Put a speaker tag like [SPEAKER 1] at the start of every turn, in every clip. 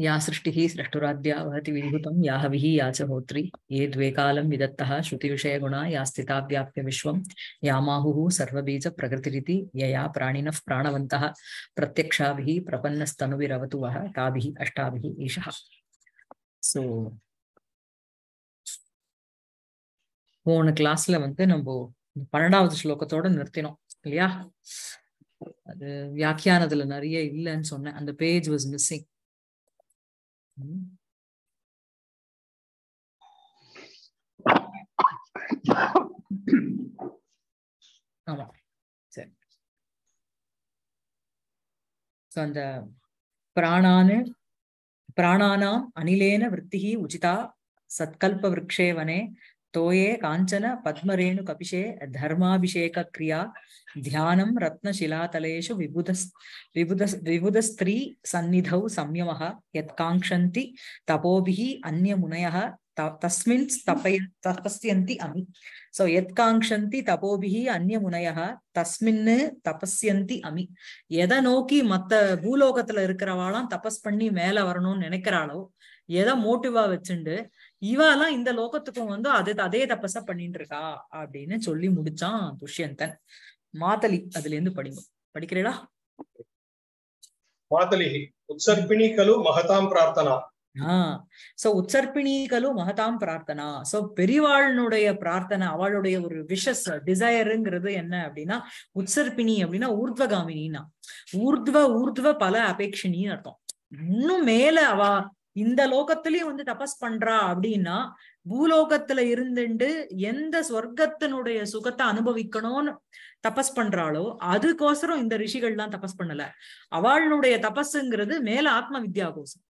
[SPEAKER 1] या सृष्टि सृष्टुराद्या वहति विधिभूतं याहविः या चोत्री ये द्वे श्रुति विषय गुण या स्थिता विश्व यामाहु सर्वीज प्रकृतिरि यया प्राणिनः प्राणवन्तः प्रपन्न प्रपन्नस्तनुविरवतु वः ताभिः अष्टा ईशः ஸோ போன கிளாஸ்ல வந்து நம்ம பன்னெண்டாவது ஸ்லோகத்தோட நிறுத்தினோம் இல்லையா அது வியாக்கியானத்துல நிறைய இல்லைன்னு சொன்னேன் அந்த பேஜ் வாஸ் மிஸ்ஸிங் ஆமா சரி அந்த பிராணான பிராணானாம் அனிலேன விற்த்திகி உச்சிதா சத்கல்ப விரக்ஷேவனே ಸ್ತೋಯೇ ಕಾಂಚನ ಪದ್ಮರೇಣು ಕಪಿಶೆ ಧರ್ಮಾಭಿಷೇಕ ಕ್ರಿಯಾ ಧ್ಯಾನಂ ರತ್ನಶಿಲಾತಲೇಶು ವಿಬುಧ ವಿಬುಧ ವಿಬುಧ ಸ್ತ್ರೀ ಸನ್ನಿಧೌ ಸಂಯಮ ಯತ್ಕಾಂಕ್ಷಂತಿ ತಪೋಭಿ ಅನ್ಯ ಮುನಯ ತಸ್ಮಿನ್ ತಪಯ ತಪಸ್ಯಂತಿ ಅಮಿ ಸೊ ಯತ್ಕಾಂಕ್ಷಂತಿ தபோபிஹ அந்நிய முனையா தஸ்மின்னு தபஸ்யந்தி அமி எதை நோக்கி மத்த பூலோகத்துல இருக்கிறவாளாம் தபஸ் பண்ணி மேல வரணும்னு நினைக்கிறாளோ எதை மோட்டிவா வச்சுண்டு இவாலாம் இந்த லோகத்துக்கும் வந்து அது அதே தப்பசா பண்ணிட்டு இருக்கா அப்படின்னு சொல்லி முடிச்சான் துஷ்யந்தன் மாத்தலி அதுல இருந்து படிங்க படிக்கிறீடா
[SPEAKER 2] மாத்தலி உற்சர்பிணி கலு மகதாம் பிரார்த்தனா
[SPEAKER 1] சோ மகதாம் பிரார்த்தனா சோ பெரியவாழ்னுடைய பிரார்த்தனை அவளுடைய ஒரு விஷஸ் டிசையருங்கிறது என்ன அப்படின்னா உற்சர்பிணி அப்படின்னா ஊர்த்வகாமினா ஊர்த்வ ஊர்த்வ பல அபேட்சினின்னு அர்த்தம் இன்னும் மேல அவ இந்த லோகத்திலயும் வந்து தபஸ் பண்றா அப்படின்னா பூலோகத்துல இருந்துட்டு எந்த சொர்க்கத்தினுடைய சுகத்தை அனுபவிக்கணும்னு தபஸ் பண்றாளோ அதுக்கோசரம் இந்த ரிஷிகள்லாம் தபஸ் பண்ணல அவளுடைய தபஸ்ங்கிறது மேல ஆத்ம வித்யா கோசம்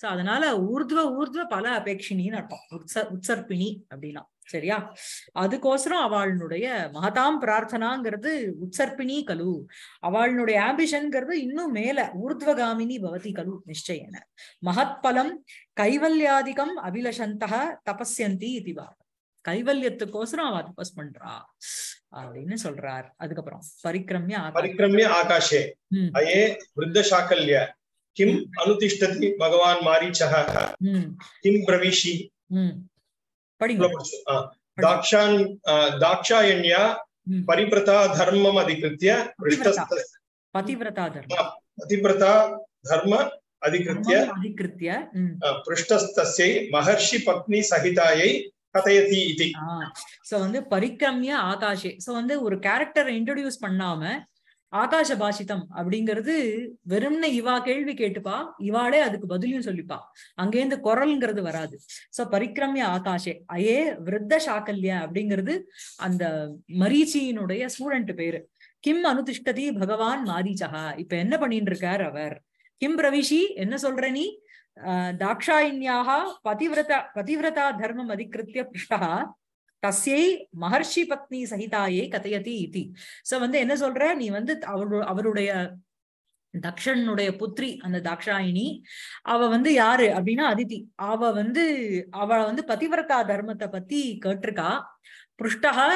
[SPEAKER 1] சோ அதனால ஊர்துவ ஊர்துவ பல அபேட்சினின்னு அர்த்தம் உற்ச உற்சர்பிணி அப்படின்னா சரியா அதுக்கோசரம் அவளுடைய மகதாம் பிரார்த்தனாங்கிறது உற்சர்பிணி கலு அவளுடைய ஆம்பிஷன்ங்கிறது இன்னும் மேல ஊர்துவகாமினி பவதி கலு நிச்சயன மகத் பலம் கைவல்யாதிகம் அபிலஷந்த தபஸ்யந்தி இதுவா கைவல்யத்துக்கோசரம் அவ தபஸ் பண்றா அப்படின்னு சொல்றார் அதுக்கப்புறம் பரிக்கிரமிய பரிக்கிரமிய
[SPEAKER 2] ஆகாஷே அயே விருத்தசாக்கல்ய கிம் அனுதிஷ்டதி பகவான் மாரீச்சக கிம் பிரவிஷி படிங்க பரிபிரதா தர்மம் அதிகிருத்திய பதிவிரதா தர்மம் தர்ம अधिकृत्य अधिकृत्य पृष्ठस्तस्यै महर्षि पत्नी सहितायै கதையதி
[SPEAKER 1] வந்து பரிக்ரமிய ஆகாஷே சோ வந்து ஒரு கேரக்டரை இன்ட்ரோடியூஸ் பண்ணாம ஆகாஷ பாஷிதம் அப்படிங்கிறது வெறும்னு இவா கேள்வி கேட்டுப்பா இவாளே அதுக்கு பதிலையும் சொல்லிப்பா அங்கேருந்து குரல்ங்கிறது வராது சோ பரிக்ரமிய ஆகாஷே அயே விருத்த சாக்கல்யா அப்படிங்கிறது அந்த மரீச்சியினுடைய ஸ்டூடெண்ட் பேரு கிம் அனுதிஷ்டதி பகவான் மாரீச்சகா இப்ப என்ன பண்ணிட்டு இருக்கார் அவர் கிம் ரவிஷி என்ன சொல்ற நீ தாக்ஷாயின்யாக பதிவிரத பதிவிரதா தர்மம் அதிகிருத்திய பிருஷ்டா தஸ்யை மகர்ஷி பத்னி சகிதாயை கதையதி இதி சோ வந்து என்ன சொல்ற நீ வந்து அவரு அவருடைய தக்ஷனுடைய புத்திரி அந்த தாக்ஷாயினி அவ வந்து யாரு அப்படின்னா அதிதி அவ வந்து அவ வந்து பதிவர்க்கா தர்மத்தை பத்தி கேட்டிருக்கா புருஷ்டகா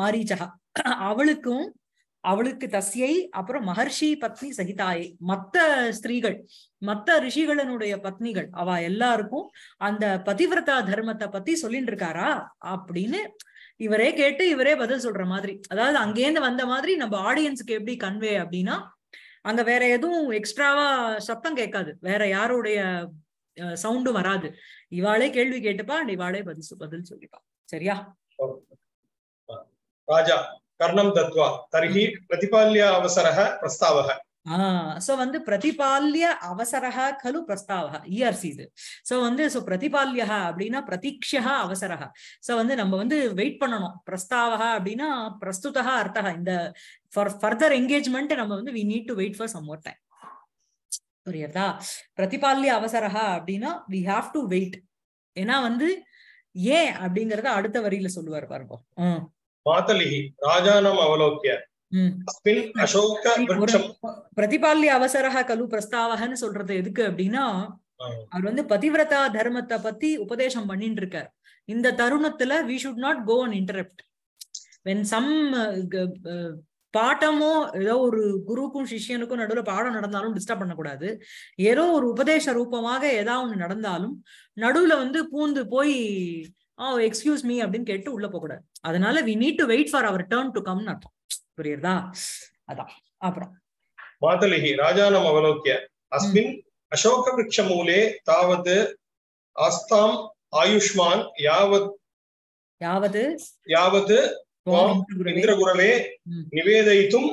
[SPEAKER 1] மாரீச்சகா அவளுக்கும் அவளுக்கு தசியை அப்புறம் மகர்ஷி பத்னி சகிதாயை மத்த ஸ்திரீகள் மத்த ரிஷிகளனுடைய பத்னிகள் அவ எல்லாருக்கும் அந்த பதிவிரதா தர்மத்தை பத்தி சொல்லிட்டு இருக்காரா அப்படின்னு இவரே கேட்டு இவரே பதில் சொல்ற மாதிரி அதாவது அங்கேருந்து வந்த மாதிரி நம்ம ஆடியன்ஸுக்கு எப்படி கன்வே அப்படின்னா அங்க வேற எதுவும் எக்ஸ்ட்ராவா சத்தம் கேட்காது வேற யாருடைய சவுண்டும் வராது இவாளே கேள்வி கேட்டுப்பா இவாளே பதில் பதில் சொல்லிப்பா சரியா
[SPEAKER 2] ராஜா கர்ணம் தத்வா தர்ஹி பிரதிபால்ய அவசரக பிரஸ்தாவக
[SPEAKER 1] சோ வந்து பிரதிபால்ய அவசரக கலு பிரஸ்தாவக இஆர்சி e இது சோ வந்து சோ பிரதிபால்யா அப்படின்னா பிரதீக்ஷா அவசரக சோ வந்து நம்ம வந்து வெயிட் பண்ணணும் பிரஸ்தாவக அப்படின்னா பிரஸ்துதா அர்த்தக இந்த ஃபார் ஃபர்தர் என்கேஜ்மெண்ட் நம்ம வந்து we need to wait for some more time புரியுறதா பிரதிபால்ய அவசரக அப்படின்னா வி ஹாவ் டு வெயிட் ஏன்னா வந்து ஏன் அப்படிங்கறத அடுத்த வரியில சொல்லுவார் பாருங்க
[SPEAKER 2] మాతలి రాజానం అవలోక్య அசோக
[SPEAKER 1] பிரதிபால்ய அவசரா கலு பிரஸ்தாவகன்னு சொல்றது எதுக்கு அப்படின்னா அவர் வந்து பதிவிரதா தர்மத்தை பத்தி உபதேசம் பண்ணிட்டு இருக்கார் இந்த தருணத்துல we should not go and interrupt when some பாட்டமோ ஏதோ ஒரு குருக்கும் சிஷியனுக்கும் நடுவில் பாடம் நடந்தாலும் டிஸ்டர்ப் பண்ணக்கூடாது ஏதோ ஒரு உபதேச ரூபமாக ஏதாவது ஒன்று நடந்தாலும் நடுவுல வந்து பூந்து போய் ஆ எக்ஸ்கியூஸ் மீ அப்படின்னு கேட்டு உள்ள போக கூடாது அதனால we need to wait for our turn to கம்னு அர்த்தம் புரியுறதா அதான் அப்புறம்
[SPEAKER 2] மாதலிஹி ராஜானம் அவலோக்கிய அஸ்மின் அசோக விரக்ஷ மூலே தாவது ஆஸ்தாம் ஆயுஷ்மான் யாவத் யாவது யாவது இந்திரகுரவே நிவேதயித்தும்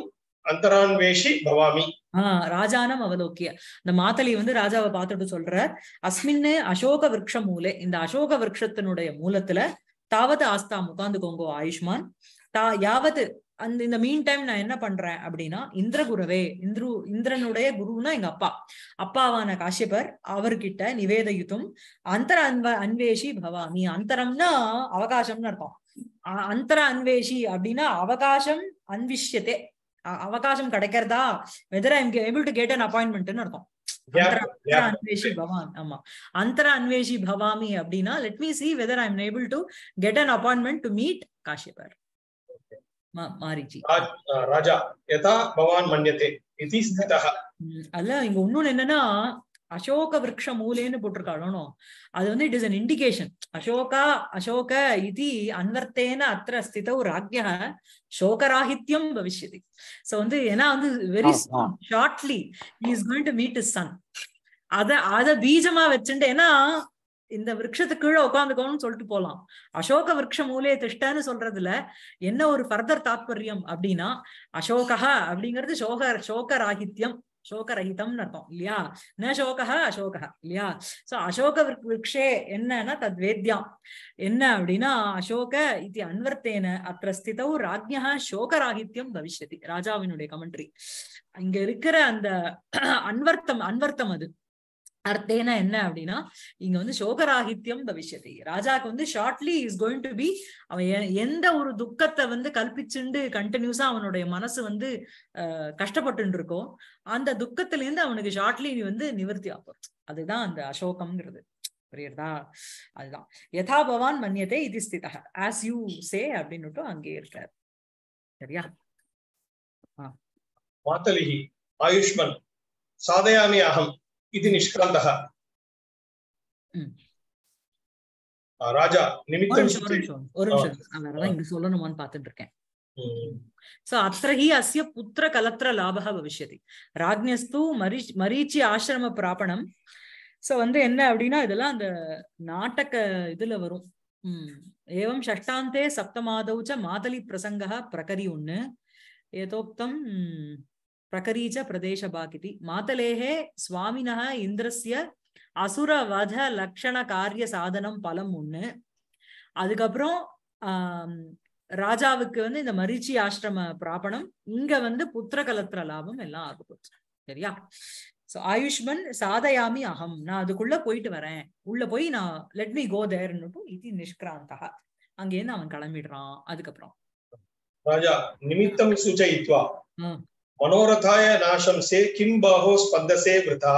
[SPEAKER 2] அந்தரான்வேஷி பவாமி
[SPEAKER 1] ஆஹ் ராஜானம் அவலோக்கிய இந்த மாத்தலி வந்து ராஜாவை பார்த்துட்டு சொல்ற அஸ்மின்னு அசோக விரக்ஷ மூலே இந்த அசோக விரக்ஷத்தினுடைய மூலத்துல தாவது ஆஸ்தா உட்காந்துக்கோங்கோ ஆயுஷ்மான் தா யாவது அந்த இந்த மீன் டைம் நான் என்ன பண்றேன் அப்படின்னா இந்திரகுரவே இந்திரு இந்திரனுடைய குருன்னா எங்க அப்பா அப்பாவான காஷ்யபர் அவர்கிட்ட நிவேதயுத்தும் அந்தர அன்ப அன்வேஷி பவாமி அந்தரம்னா அவகாசம்னு இருக்கும் அந்தர அன்வேஷி அப்படின்னா அவகாசம் அன்விஷ்யத்தே அவகாசம் கிடைக்கிறதா whether I'm am able to get an அப்பாயின்மெண்ட்னு அர்த்தம் அன்வேஷி பவான் ஆமா அந்தர அன்வேஷி பவாமி அப்படின்னா let me whether I to get an appointment meet காஷிபர்
[SPEAKER 2] மாரிஜி ராஜா யதா
[SPEAKER 1] அல்ல இங்க இன்னொன்னு என்னன்னா அசோக விரக்ஷ மூலேன்னு போட்டிருக்காளோனோ அது வந்து இட் இஸ் அன் இண்டிகேஷன் அசோகா அசோக இது அன்வர்த்தேன அத்திர ஸ்திதோ ராக்ய சோகராஹித்யம் பவிஷ்யதி சோ வந்து ஏன்னா வந்து very shortly is going to meet his son அத அத பீஜமா வச்சுட்டு ஏன்னா இந்த விரக்ஷத்துக்கு கீழே உட்காந்துக்கோன்னு சொல்லிட்டு போலாம் அசோக விரக்ஷ மூலே திஷ்டன்னு சொல்றதுல என்ன ஒரு ஃபர்தர் தாத்பரியம் அப்படின்னா அசோகா அப்படிங்கிறது சோக சோக ராகித்யம் சோகரஹிதம் அர்த்தம் இல்லையா ந சோகா அசோகா இல்லையா சோ அசோக விரக்ஷே என்னன்னா தத் வேத்யாம் என்ன அப்படின்னா அசோக இது அன்வர்த்தேன அத்திர ஸ்திதௌ ராஜ்யா சோகராகித்யம் பவிஷ்யதி ராஜாவினுடைய கமெண்ட்ரி இங்க இருக்கிற அந்த அன்வர்த்தம் அன்வர்த்தம் அது அர்த்தேனா என்ன அப்படின்னா இங்க வந்து சோகராகித்யம் பவிஷதி ராஜாக்கு வந்து shortly is going to be அவன் எந்த ஒரு துக்கத்தை வந்து கல்பிச்சுண்டு கண்டினியூஸா அவனுடைய மனசு வந்து கஷ்டப்பட்டு இருக்கோ அந்த துக்கத்துல இருந்து அவனுக்கு ஷார்ட்லி நீ வந்து நிவர்த்தி ஆகும் அதுதான் அந்த அசோகம்ங்கிறது புரியுறதா அதுதான் யதா பவான் மன்னியதே இது ஸ்திதா ஆஸ் யூ சே அப்படின்னுட்டு அங்கே இருக்காரு
[SPEAKER 2] சரியா மாத்தலிகி ஆயுஷ்மன் சாதையாமி அகம் इति निष्क्रान्तः ராஜா
[SPEAKER 1] சொல்லணுமான்னு பார்த்துட்டு இருக்கேன் சோ அத்த அஸ்ய புத்திர கலத்திர லாபக பவிஷ்யதி ராஜ்யஸ்து மரி மரீச்சி ஆசிரம பிராபணம் சோ வந்து என்ன அப்படின்னா இதெல்லாம் அந்த நாட்டக இதுல வரும் உம் ஏவம் ஷஷ்டாந்தே சப்தமாதௌச்ச மாதலி பிரசங்கா பிரகதி ஒண்ணு ஏதோக்தம் பிரகரீச்ச பிரதேசபாகிதி மாதலேஹே சுவாமினக இந்திரஸ்ய அசுர வத லக்ஷண காரிய சாதனம் பலம் ஒண்ணு அதுக்கப்புறம் ஆஹ் ராஜாவுக்கு வந்து இந்த மரிச்சி ஆசிரம பிராபணம் இங்க வந்து புத்திர கலத்திர லாபம் எல்லாம் ஆக போச்சு சரியா சோ ஆயுஷ்மன் சாதயாமி அகம் நான் அதுக்குள்ள போயிட்டு வரேன் உள்ள போய் நான் லெட் மீ கோ தேர்ன்னுட்டு இது நிஷ்கிராந்தா அங்கேருந்து அவன் கிளம்பிடுறான் அதுக்கப்புறம்
[SPEAKER 2] ராஜா நிமித்தம் சுஜயித்வா மனோரதாய நாசம் சே கிம் ஸ்பந்தசே விருதா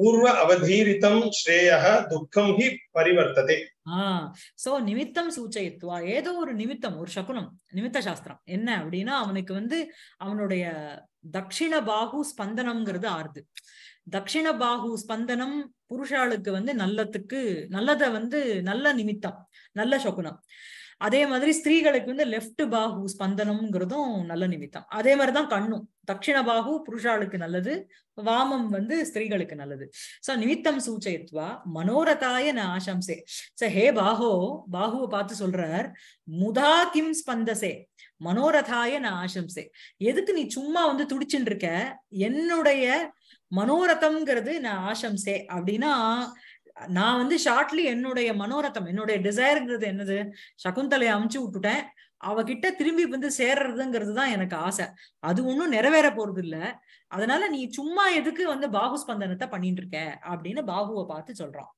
[SPEAKER 2] பூர்வ அவதீரிதம் ஸ்ரேயः துக்கம் ஹி பரிவர்த்ததே
[SPEAKER 1] சோ நிமித்தம் சூச்சயித்துவா ஏதோ ஒரு நிமித்தம் ஒரு சகுனம் நிமித்த சாஸ்திரம் என்ன அப்படின்னா அவனுக்கு வந்து அவனுடைய தக்ஷிண பாகு ஸ்பந்தனம்ங்கிறது ஆறுது தட்சிண பாகு ஸ்பந்தனம் புருஷாளுக்கு வந்து நல்லத்துக்கு நல்லத வந்து நல்ல நிமித்தம் நல்ல சகுனம் அதே மாதிரி ஸ்திரீகளுக்கு வந்து லெஃப்ட் பாகு ஸ்பந்தனம்ங்கிறதும் நல்ல நிமித்தம் அதே மாதிரிதான் கண்ணும் தட்சிண பாகு புருஷாளுக்கு நல்லது வாமம் வந்து ஸ்திரீகளுக்கு நல்லது சோ நிமித்தம் சூச்சயத்வா மனோரதாய நான் ஆசம்சே ச ஹே பாகோ பாகுவை பார்த்து சொல்றார் முதா கிம் ஸ்பந்தசே மனோரதாய நான் ஆசம்சே எதுக்கு நீ சும்மா வந்து துடிச்சுட்டு இருக்க என்னுடைய மனோரதம்ங்கிறது நான் ஆசம்சே அப்படின்னா நான் வந்து ஷார்ட்லி என்னுடைய மனோரத்தம் என்னுடைய டிசைருங்கிறது என்னது சகுந்தலையை அமுச்சு விட்டுட்டேன் அவகிட்ட திரும்பி வந்து சேர்றதுங்கிறது தான் எனக்கு ஆசை அது ஒன்றும் நிறைவேற போறது இல்ல அதனால நீ சும்மா எதுக்கு வந்து பாகு ஸ்பந்தனத்தை பண்ணிட்டு இருக்க அப்படின்னு பாகுவை பார்த்து சொல்றான்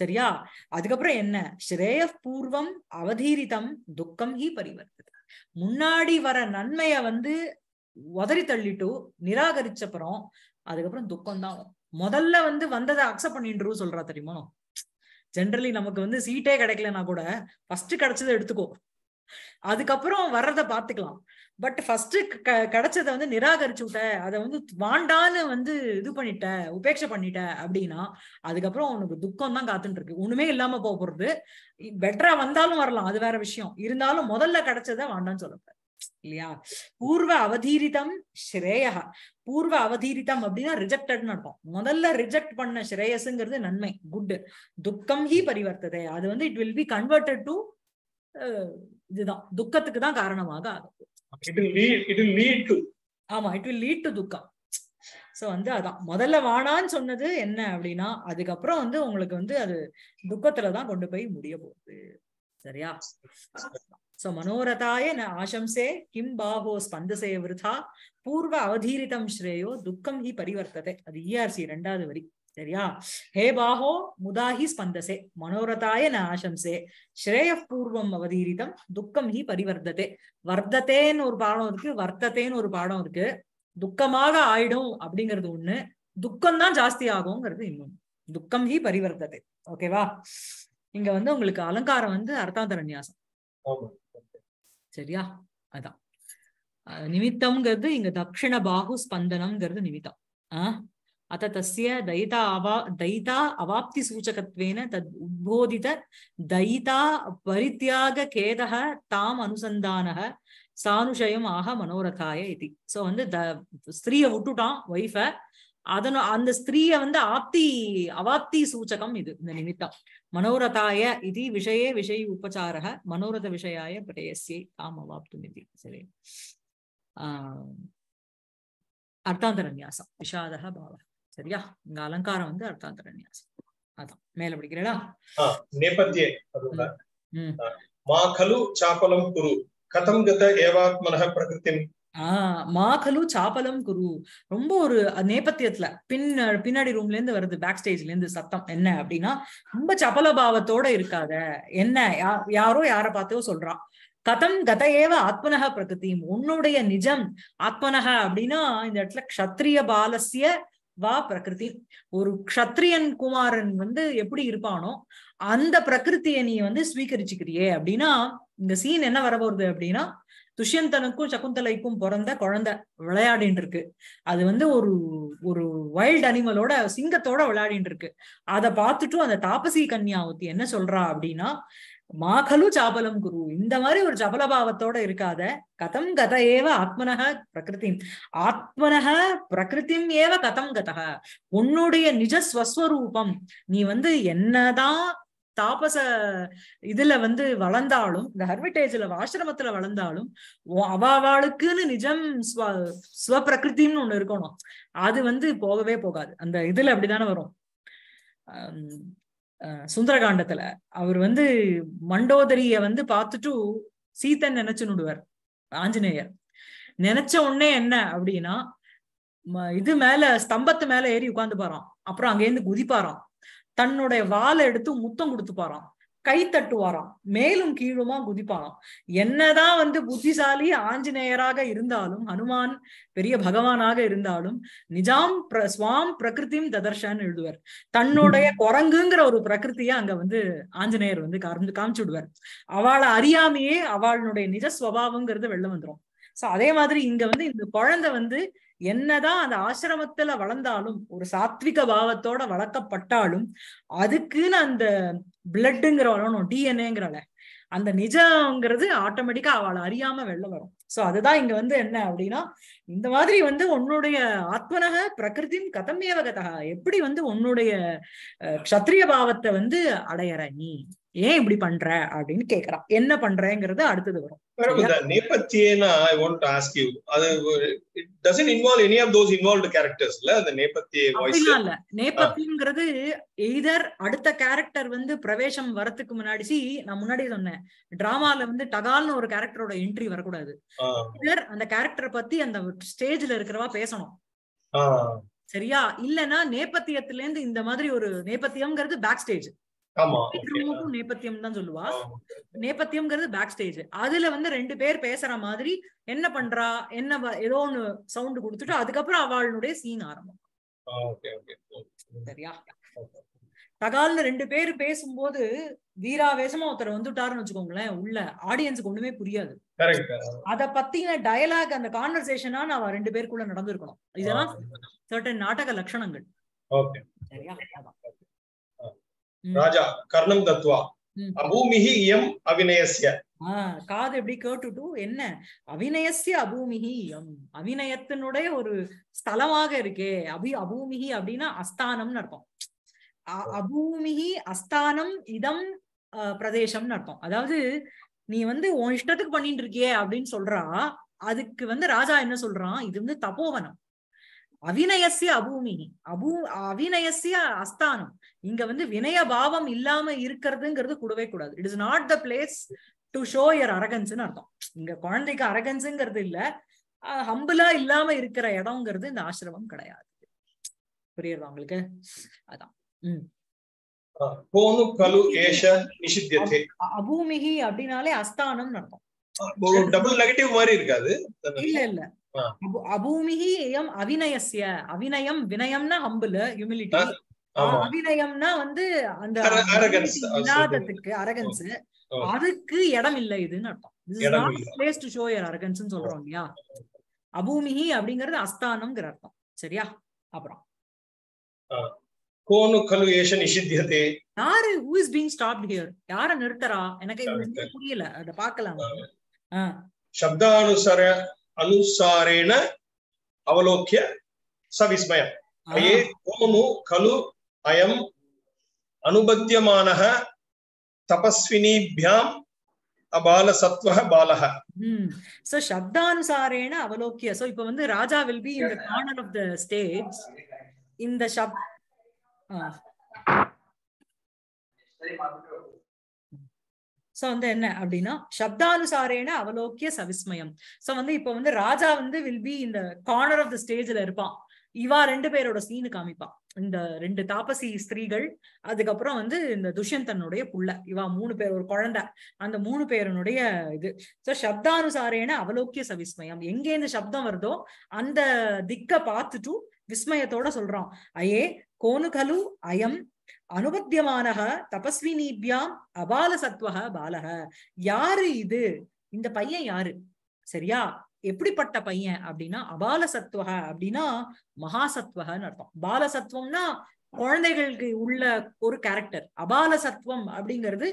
[SPEAKER 1] சரியா அதுக்கப்புறம் என்ன ஸ்ரேய பூர்வம் அவதீரிதம் துக்கம் ஹி பரிவர்த்தது முன்னாடி வர நன்மைய வந்து உதறி தள்ளிட்டு நிராகரிச்சப்புறம் அதுக்கப்புறம் துக்கம் தான் வரும் முதல்ல வந்து வந்ததை அக்செப்ட் பண்ணிட்டு சொல்றா தெரியுமா ஜென்ரலி நமக்கு வந்து சீட்டே கிடைக்கலன்னா கூட ஃபர்ஸ்ட் கிடைச்சதை எடுத்துக்கோ அதுக்கப்புறம் வர்றத பாத்துக்கலாம் பட் ஃபர்ஸ்ட் கிடைச்சதை வந்து நிராகரிச்சு விட்ட அதை வந்து வாண்டான்னு வந்து இது பண்ணிட்ட உபேட்சை பண்ணிட்ட அப்படின்னா அதுக்கப்புறம் உனக்கு துக்கம் தான் காத்துட்டு இருக்கு ஒண்ணுமே இல்லாம போறது பெட்டரா வந்தாலும் வரலாம் அது வேற விஷயம் இருந்தாலும் முதல்ல கிடைச்சதை வாண்டான்னு சொல்லப்ப இல்லையா பூர்வ அவதீரிதம் ஸ்ரேயா பூர்வ அவதீரிதம் அப்படின்னா ரிஜெக்டட்னு அர்த்தம் முதல்ல ரிஜெக்ட் பண்ண ஸ்ரேயஸுங்கிறது நன்மை குட் துக்கம் ஹி பரிவர்த்ததே அது வந்து it will be converted to இதுதான் துக்கத்துக்கு தான் காரணமாக ஆகும் ஆமா இட் வில் லீட் டு துக்கம் சோ வந்து அதான் முதல்ல வானான்னு சொன்னது என்ன அப்படின்னா அதுக்கப்புறம் வந்து உங்களுக்கு வந்து அது துக்கத்துலதான் கொண்டு போய் முடிய போகுது சரியா சோ மனோரதாய ஆசம்சே கிம் பாஹோ ஸ்பந்தசே விருதா பூர்வ அவதீரிதம் ஸ்ரேயோ துக்கம் ஹி பரிவர்த்தது அது இஆர்சி ரெண்டாவது வரி சரியா ஹே பாஹோ முதாஹி ஸ்பந்தசே மனோரதாய ந ஆசம்சே ஸ்ரேய பூர்வம் அவதீரிதம் துக்கம் ஹி பரிவர்த்ததே வர்த்தத்தேன்னு ஒரு பாடம் இருக்கு வர்த்தத்தேன்னு ஒரு பாடம் இருக்கு துக்கமாக ஆயிடும் அப்படிங்கிறது ஒண்ணு துக்கம் தான் ஜாஸ்தி ஆகும்ங்கிறது இன்னொன்று துக்கம் ஹி பரிவர்த்ததே ஓகேவா இங்க வந்து உங்களுக்கு அலங்காரம் வந்து அர்த்தாந்தர நியாசம் சரியா அதான் நிமித்தம்ங்கிறது இங்க தக்ஷண பாகு ஸ்பந்தனம்ங்கிறது நிமித்தம் ஆஹ் அத்த தசிய தைதா அவா தைதா அவாப்தி சூச்சகத்வேன தத் உத்போதித தைதா பரித்தியாக கேதக தாம் அனுசந்தான சானுஷயம் ஆக மனோரகாய இது சோ வந்து த ஸ்திரீய விட்டுட்டான் ஒய்ஃப அதன அந்த ஸ்திரீய வந்து ஆப்தி அவாப்தி சூச்சகம் இது இந்த நிமித்தம் మనోరథాయ ఇది విషయే విషయ ఉపచార మనోరథ విషయాయ ప్రయస్యే తాం అవాప్తుమిది సరే அர்த்தாந்தரநியாசம் விஷாத பாவ சரியா இங்க அலங்காரம் வந்து அர்த்தாந்தரநியாசம் அதான் மேல படிக்கிறடா
[SPEAKER 2] நேபத்தியே மா கலு சாபலம் குரு கதம் கத ஏவாத்மன பிரகிருத்தின்
[SPEAKER 1] ஆஹ் மாகலு சாப்பலம் குரு ரொம்ப ஒரு நேபத்தியத்துல பின் பின்னாடி ரூம்ல இருந்து வருது பேக் ஸ்டேஜ்ல இருந்து சத்தம் என்ன அப்படின்னா ரொம்ப சபல பாவத்தோட இருக்காத என்ன யாரோ யார பார்த்தோ சொல்றான் கதம் கத ஏவ ஆத்மனக பிரகதியும் உன்னுடைய நிஜம் ஆத்மனக அப்படின்னா இந்த இடத்துல க்ஷத்ரிய பாலசிய வா பிரகிருதி ஒரு க்ஷத்ரியன் குமாரன் வந்து எப்படி இருப்பானோ அந்த பிரகிருத்திய நீ வந்து ஸ்வீகரிச்சுக்கிறியே அப்படின்னா இந்த சீன் என்ன போறது அப்படின்னா துஷ்யந்தனுக்கும் சகுந்தலைக்கும் பிறந்த குழந்தை விளையாடின் இருக்கு அது வந்து ஒரு ஒரு வைல்ட் அனிமலோட சிங்கத்தோட விளையாடின்னு இருக்கு அதை பார்த்துட்டும் அந்த தாபசி கன்யாவதி என்ன சொல்றா அப்படின்னா மாகலு சாபலம் குரு இந்த மாதிரி ஒரு சபலபாவத்தோட இருக்காத கதம் கத ஏவ ஆத்மனக பிரகிருதி ஆத்மனக பிரகிருதிம் ஏவ கதம் கதக உன்னுடைய நிஜஸ்வஸ்வரூபம் நீ வந்து என்னதான் தாபச இதுல வந்து வளர்ந்தாலும் இந்த ஹெர்மிட்டேஜ்ல ஆசிரமத்துல வளர்ந்தாலும் அவாவாளுக்குன்னு நிஜம் ஸ்வபிரகிருத்தின்னு ஒண்ணு இருக்கணும் அது வந்து போகவே போகாது அந்த இதுல அப்படிதானே வரும் சுந்தரகாண்டத்துல அவர் வந்து மண்டோதரிய வந்து பார்த்துட்டு சீத்தன் நினைச்சு நுடுவார் ஆஞ்சநேயர் நினைச்ச உடனே என்ன அப்படின்னா இது மேல ஸ்தம்பத்து மேல ஏறி உட்காந்து பாரான் அப்புறம் அங்கேருந்து குதிப்பாராம் தன்னுடைய வாழை எடுத்து முத்தம் கொடுத்துப்பாராம் கை தட்டுவாராம் மேலும் கீழுமா குதிப்பாராம் என்னதான் வந்து புத்திசாலி ஆஞ்சநேயராக இருந்தாலும் ஹனுமான் பெரிய பகவானாக இருந்தாலும் நிஜாம் சுவாம் பிரகிருத்தியும் ததர்ஷான்னு எழுதுவார் தன்னுடைய குரங்குங்கிற ஒரு பிரகிருத்திய அங்க வந்து ஆஞ்சநேயர் வந்து காமிச்சு காமிச்சு விடுவார் அவளை அறியாமையே அவளுடைய நிஜஸ்வபாவங்கிறது வெளில வந்துடும் சோ அதே மாதிரி இங்க வந்து இந்த குழந்தை வந்து என்னதான் அந்த ஆசிரமத்துல வளர்ந்தாலும் ஒரு சாத்விக பாவத்தோட வளர்க்கப்பட்டாலும் அதுக்குன்னு அந்த பிளட்டுங்கிறவளோ டிஎன்ஏங்கிறல அந்த நிஜம்ங்கிறது ஆட்டோமேட்டிக்கா அவளை அறியாம வெளில வரும் சோ அதுதான் இங்க வந்து என்ன அப்படின்னா இந்த மாதிரி வந்து உன்னுடைய ஆத்மனக பிரகிருதியும் கதம் ஏவகதா எப்படி வந்து உன்னுடைய கஷத்திரிய பாவத்தை வந்து அடையற நீ ஏன் இப்படி பண்ற அப்படின்னு கேக்குறான் என்ன பண்றேங்கிறது அடுத்தது வரும்
[SPEAKER 2] நேபத்தியனா இல்ல
[SPEAKER 1] நேபத்தியங்கிறது எய்தர் அடுத்த கேரக்டர் வந்து பிரவேசம் வரதுக்கு முன்னாடி நான் முன்னாடி சொன்னேன் டிராமால வந்து டகால்னு ஒரு கேரக்டரோட என்ட்ரி வரக்கூடாது எய்தர் அந்த கேரக்டரை பத்தி அந்த ஸ்டேஜ்ல இருக்கிறவா பேசணும் சரியா இல்லனா நேபத்தியத்துல இருந்து இந்த மாதிரி ஒரு நேபத்தியம்ங்கிறது பேக் ஸ்டேஜ் நேபத்தியம் தான் சொல்லுவா நேபத்தியம்ங்கிறது பேக் ஸ்டேஜ் அதுல வந்து ரெண்டு பேர் பேசுற மாதிரி என்ன பண்றா என்ன ஏதோ சவுண்ட் அதுக்கப்புறம் சீன் தகால்ல ரெண்டு பேசும்போது வீராவேசமா ஒருத்தர் வந்துட்டாருன்னு வச்சுக்கோங்களேன் உள்ள ஆடியன்ஸுக்கு ஒண்ணுமே புரியாது அத பத்தின டயலாக் அந்த கான்வர்சேஷனா நான் ரெண்டு பேருக்குள்ள நடந்திருக்கணும் இதெல்லாம் நாடக லட்சணங்கள் சரியா
[SPEAKER 2] ராஜா கர்ணம் தத்வா அபூமிஹி இயம் அவிநயசிய
[SPEAKER 1] காது எப்படி கேட்டுட்டு என்ன அவிநயசிய அபூமிகி இயம் அபிநயத்தினுடைய ஒரு ஸ்தலமாக இருக்கே அபி அபூமிகி அப்படின்னா அஸ்தானம்னு அர்த்தம் அபூமிகி அஸ்தானம் இதம் பிரதேசம்னு அர்த்தம் அதாவது நீ வந்து உன் இஷ்டத்துக்கு பண்ணிட்டு இருக்கியே அப்படின்னு சொல்றா அதுக்கு வந்து ராஜா என்ன சொல்றான் இது வந்து தபோவனம் அவிநயசிய அபூமி அபூ அவிநயசிய அஸ்தானம் இங்க வந்து வினய பாவம் இல்லாம இருக்கிறதுங்கிறது கூடவே கூடாது it is not the place to show your அரகன்ஸ்னு அர்த்தம் இங்க குழந்தைக்கு அரகன்ஸுங்கிறது இல்ல ஹம்பிளா இல்லாம இருக்கிற இடம்ங்கிறது இந்த ஆசிரமம் கிடையாது புரியுதா உங்களுக்கு
[SPEAKER 2] அதான் உம்
[SPEAKER 1] அபூமிகி அஸ்தானம்
[SPEAKER 2] அர்த்தம் இல்ல இல்ல
[SPEAKER 1] அபூமிகி எம் அவிநயஸ்ய அவிநயம் வினயம்னா ஹம்பிள் ஹியூமிலிட்டி அபிநயம்னா வந்து அந்த இல்லாததுக்கு அரகன்ஸ் அதுக்கு இடம் இல்லை இதுன்னு அர்த்தம் சொல்றோம் இல்லையா அபூமிஹி அப்படிங்கறது அஸ்தானம்ங்கிற அர்த்தம் சரியா அப்புறம்
[SPEAKER 2] இஸ் ஹியர்
[SPEAKER 1] எனக்கு புரியல அத
[SPEAKER 2] சப்தானுசார அவலோக்கிய சவிஸ்மயம் கோனு கலு அயம் அனுபத்தியமானக தபஸ்வினிபியாம் அபால சத்வக பாலக
[SPEAKER 1] சோ சப்தானுசாரேன அவலோக்கிய சோ இப்ப வந்து ராஜா will be in the corner of the stage இந்த சப் சோ வந்து என்ன அப்படின்னா சப்தானுசாரேன அவலோக்கிய சவிஸ்மயம் சோ வந்து இப்ப வந்து ராஜா வந்து வில் பி இந்த கார்னர் ஆஃப் த ஸ்டேஜ்ல இருப்பான் இவா ரெண்டு பேரோட சீனு காமிப்பா இந்த ரெண்டு தாபசி ஸ்திரீகள் அதுக்கப்புறம் வந்து இந்த துஷ்யந்தனுடைய புள்ள இவா மூணு பேர் ஒரு குழந்தை அந்த மூணு பேரனுடைய இது சோ சப்தானுசாரேன அவலோக்கிய சவிஸ்மயம் இந்த சப்தம் வருதோ அந்த திக்க பார்த்துட்டு விஸ்மயத்தோட சொல்றோம் அயே கோனு கலு அயம் அனுபத்தியமான தபஸ்வினீபியாம் அபால சத்வக பாலக யாரு இது இந்த பையன் யாரு சரியா எப்படிப்பட்ட பையன் அப்படின்னா அபால சத்துவக அப்படின்னா மகாசத்வகன்னு அர்த்தம் பாலசத்துவம்னா குழந்தைகளுக்கு உள்ள ஒரு கேரக்டர் அபால சத்துவம் அப்படிங்கிறது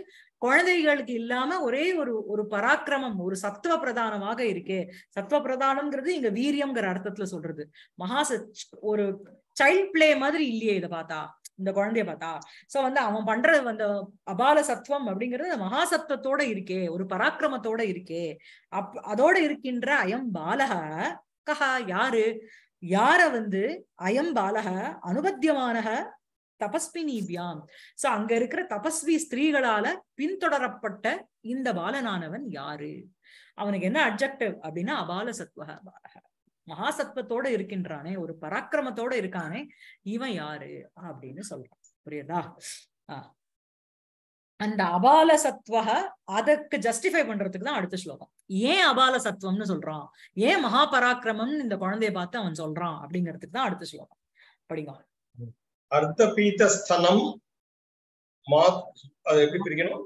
[SPEAKER 1] குழந்தைகளுக்கு இல்லாம ஒரே ஒரு ஒரு பராக்கிரமம் ஒரு சத்துவ பிரதானமாக இருக்கு சத்துவ பிரதானம்ங்கிறது இங்க வீரியம்ங்கிற அர்த்தத்துல சொல்றது மகாசத் ஒரு சைல்ட் பிளே மாதிரி இல்லையே இதை பார்த்தா இந்த குழந்தைய பார்த்தா சோ வந்து அவன் பண்ற அந்த அபால சத்துவம் அப்படிங்கிறது மகாசத்துவத்தோட இருக்கே ஒரு பராக்கிரமத்தோட இருக்கே அப் அதோட இருக்கின்ற அயம் பாலக கஹா யாரு யார வந்து அயம் பாலக தபஸ்வினி வியாம் சோ அங்க இருக்கிற தபஸ்வி ஸ்திரீகளால பின்தொடரப்பட்ட இந்த பாலனானவன் யாரு அவனுக்கு என்ன அப்ஜெக்டிவ் அப்படின்னா அபால சத்வக பாலக மகாசத்வத்தோட இருக்கின்றானே ஒரு பராக்கிரமத்தோட இருக்கானே இவன் யாரு அப்படின்னு சொல்றான் புரியுதா அந்த அபால சத்வ அதற்கு ஜஸ்டிஃபை பண்றதுக்கு தான் அடுத்த ஸ்லோகம் ஏன் அபால சத்வம்னு சொல்றான் ஏன் மகா பராக்கிரமம் இந்த குழந்தைய பார்த்து அவன் சொல்றான் அப்படிங்கிறதுக்கு தான் அடுத்த ஸ்லோகம்
[SPEAKER 2] படிங்க அர்த்தபீத்தஸ்தனம் மாது எப்படி பிரிக்கணும்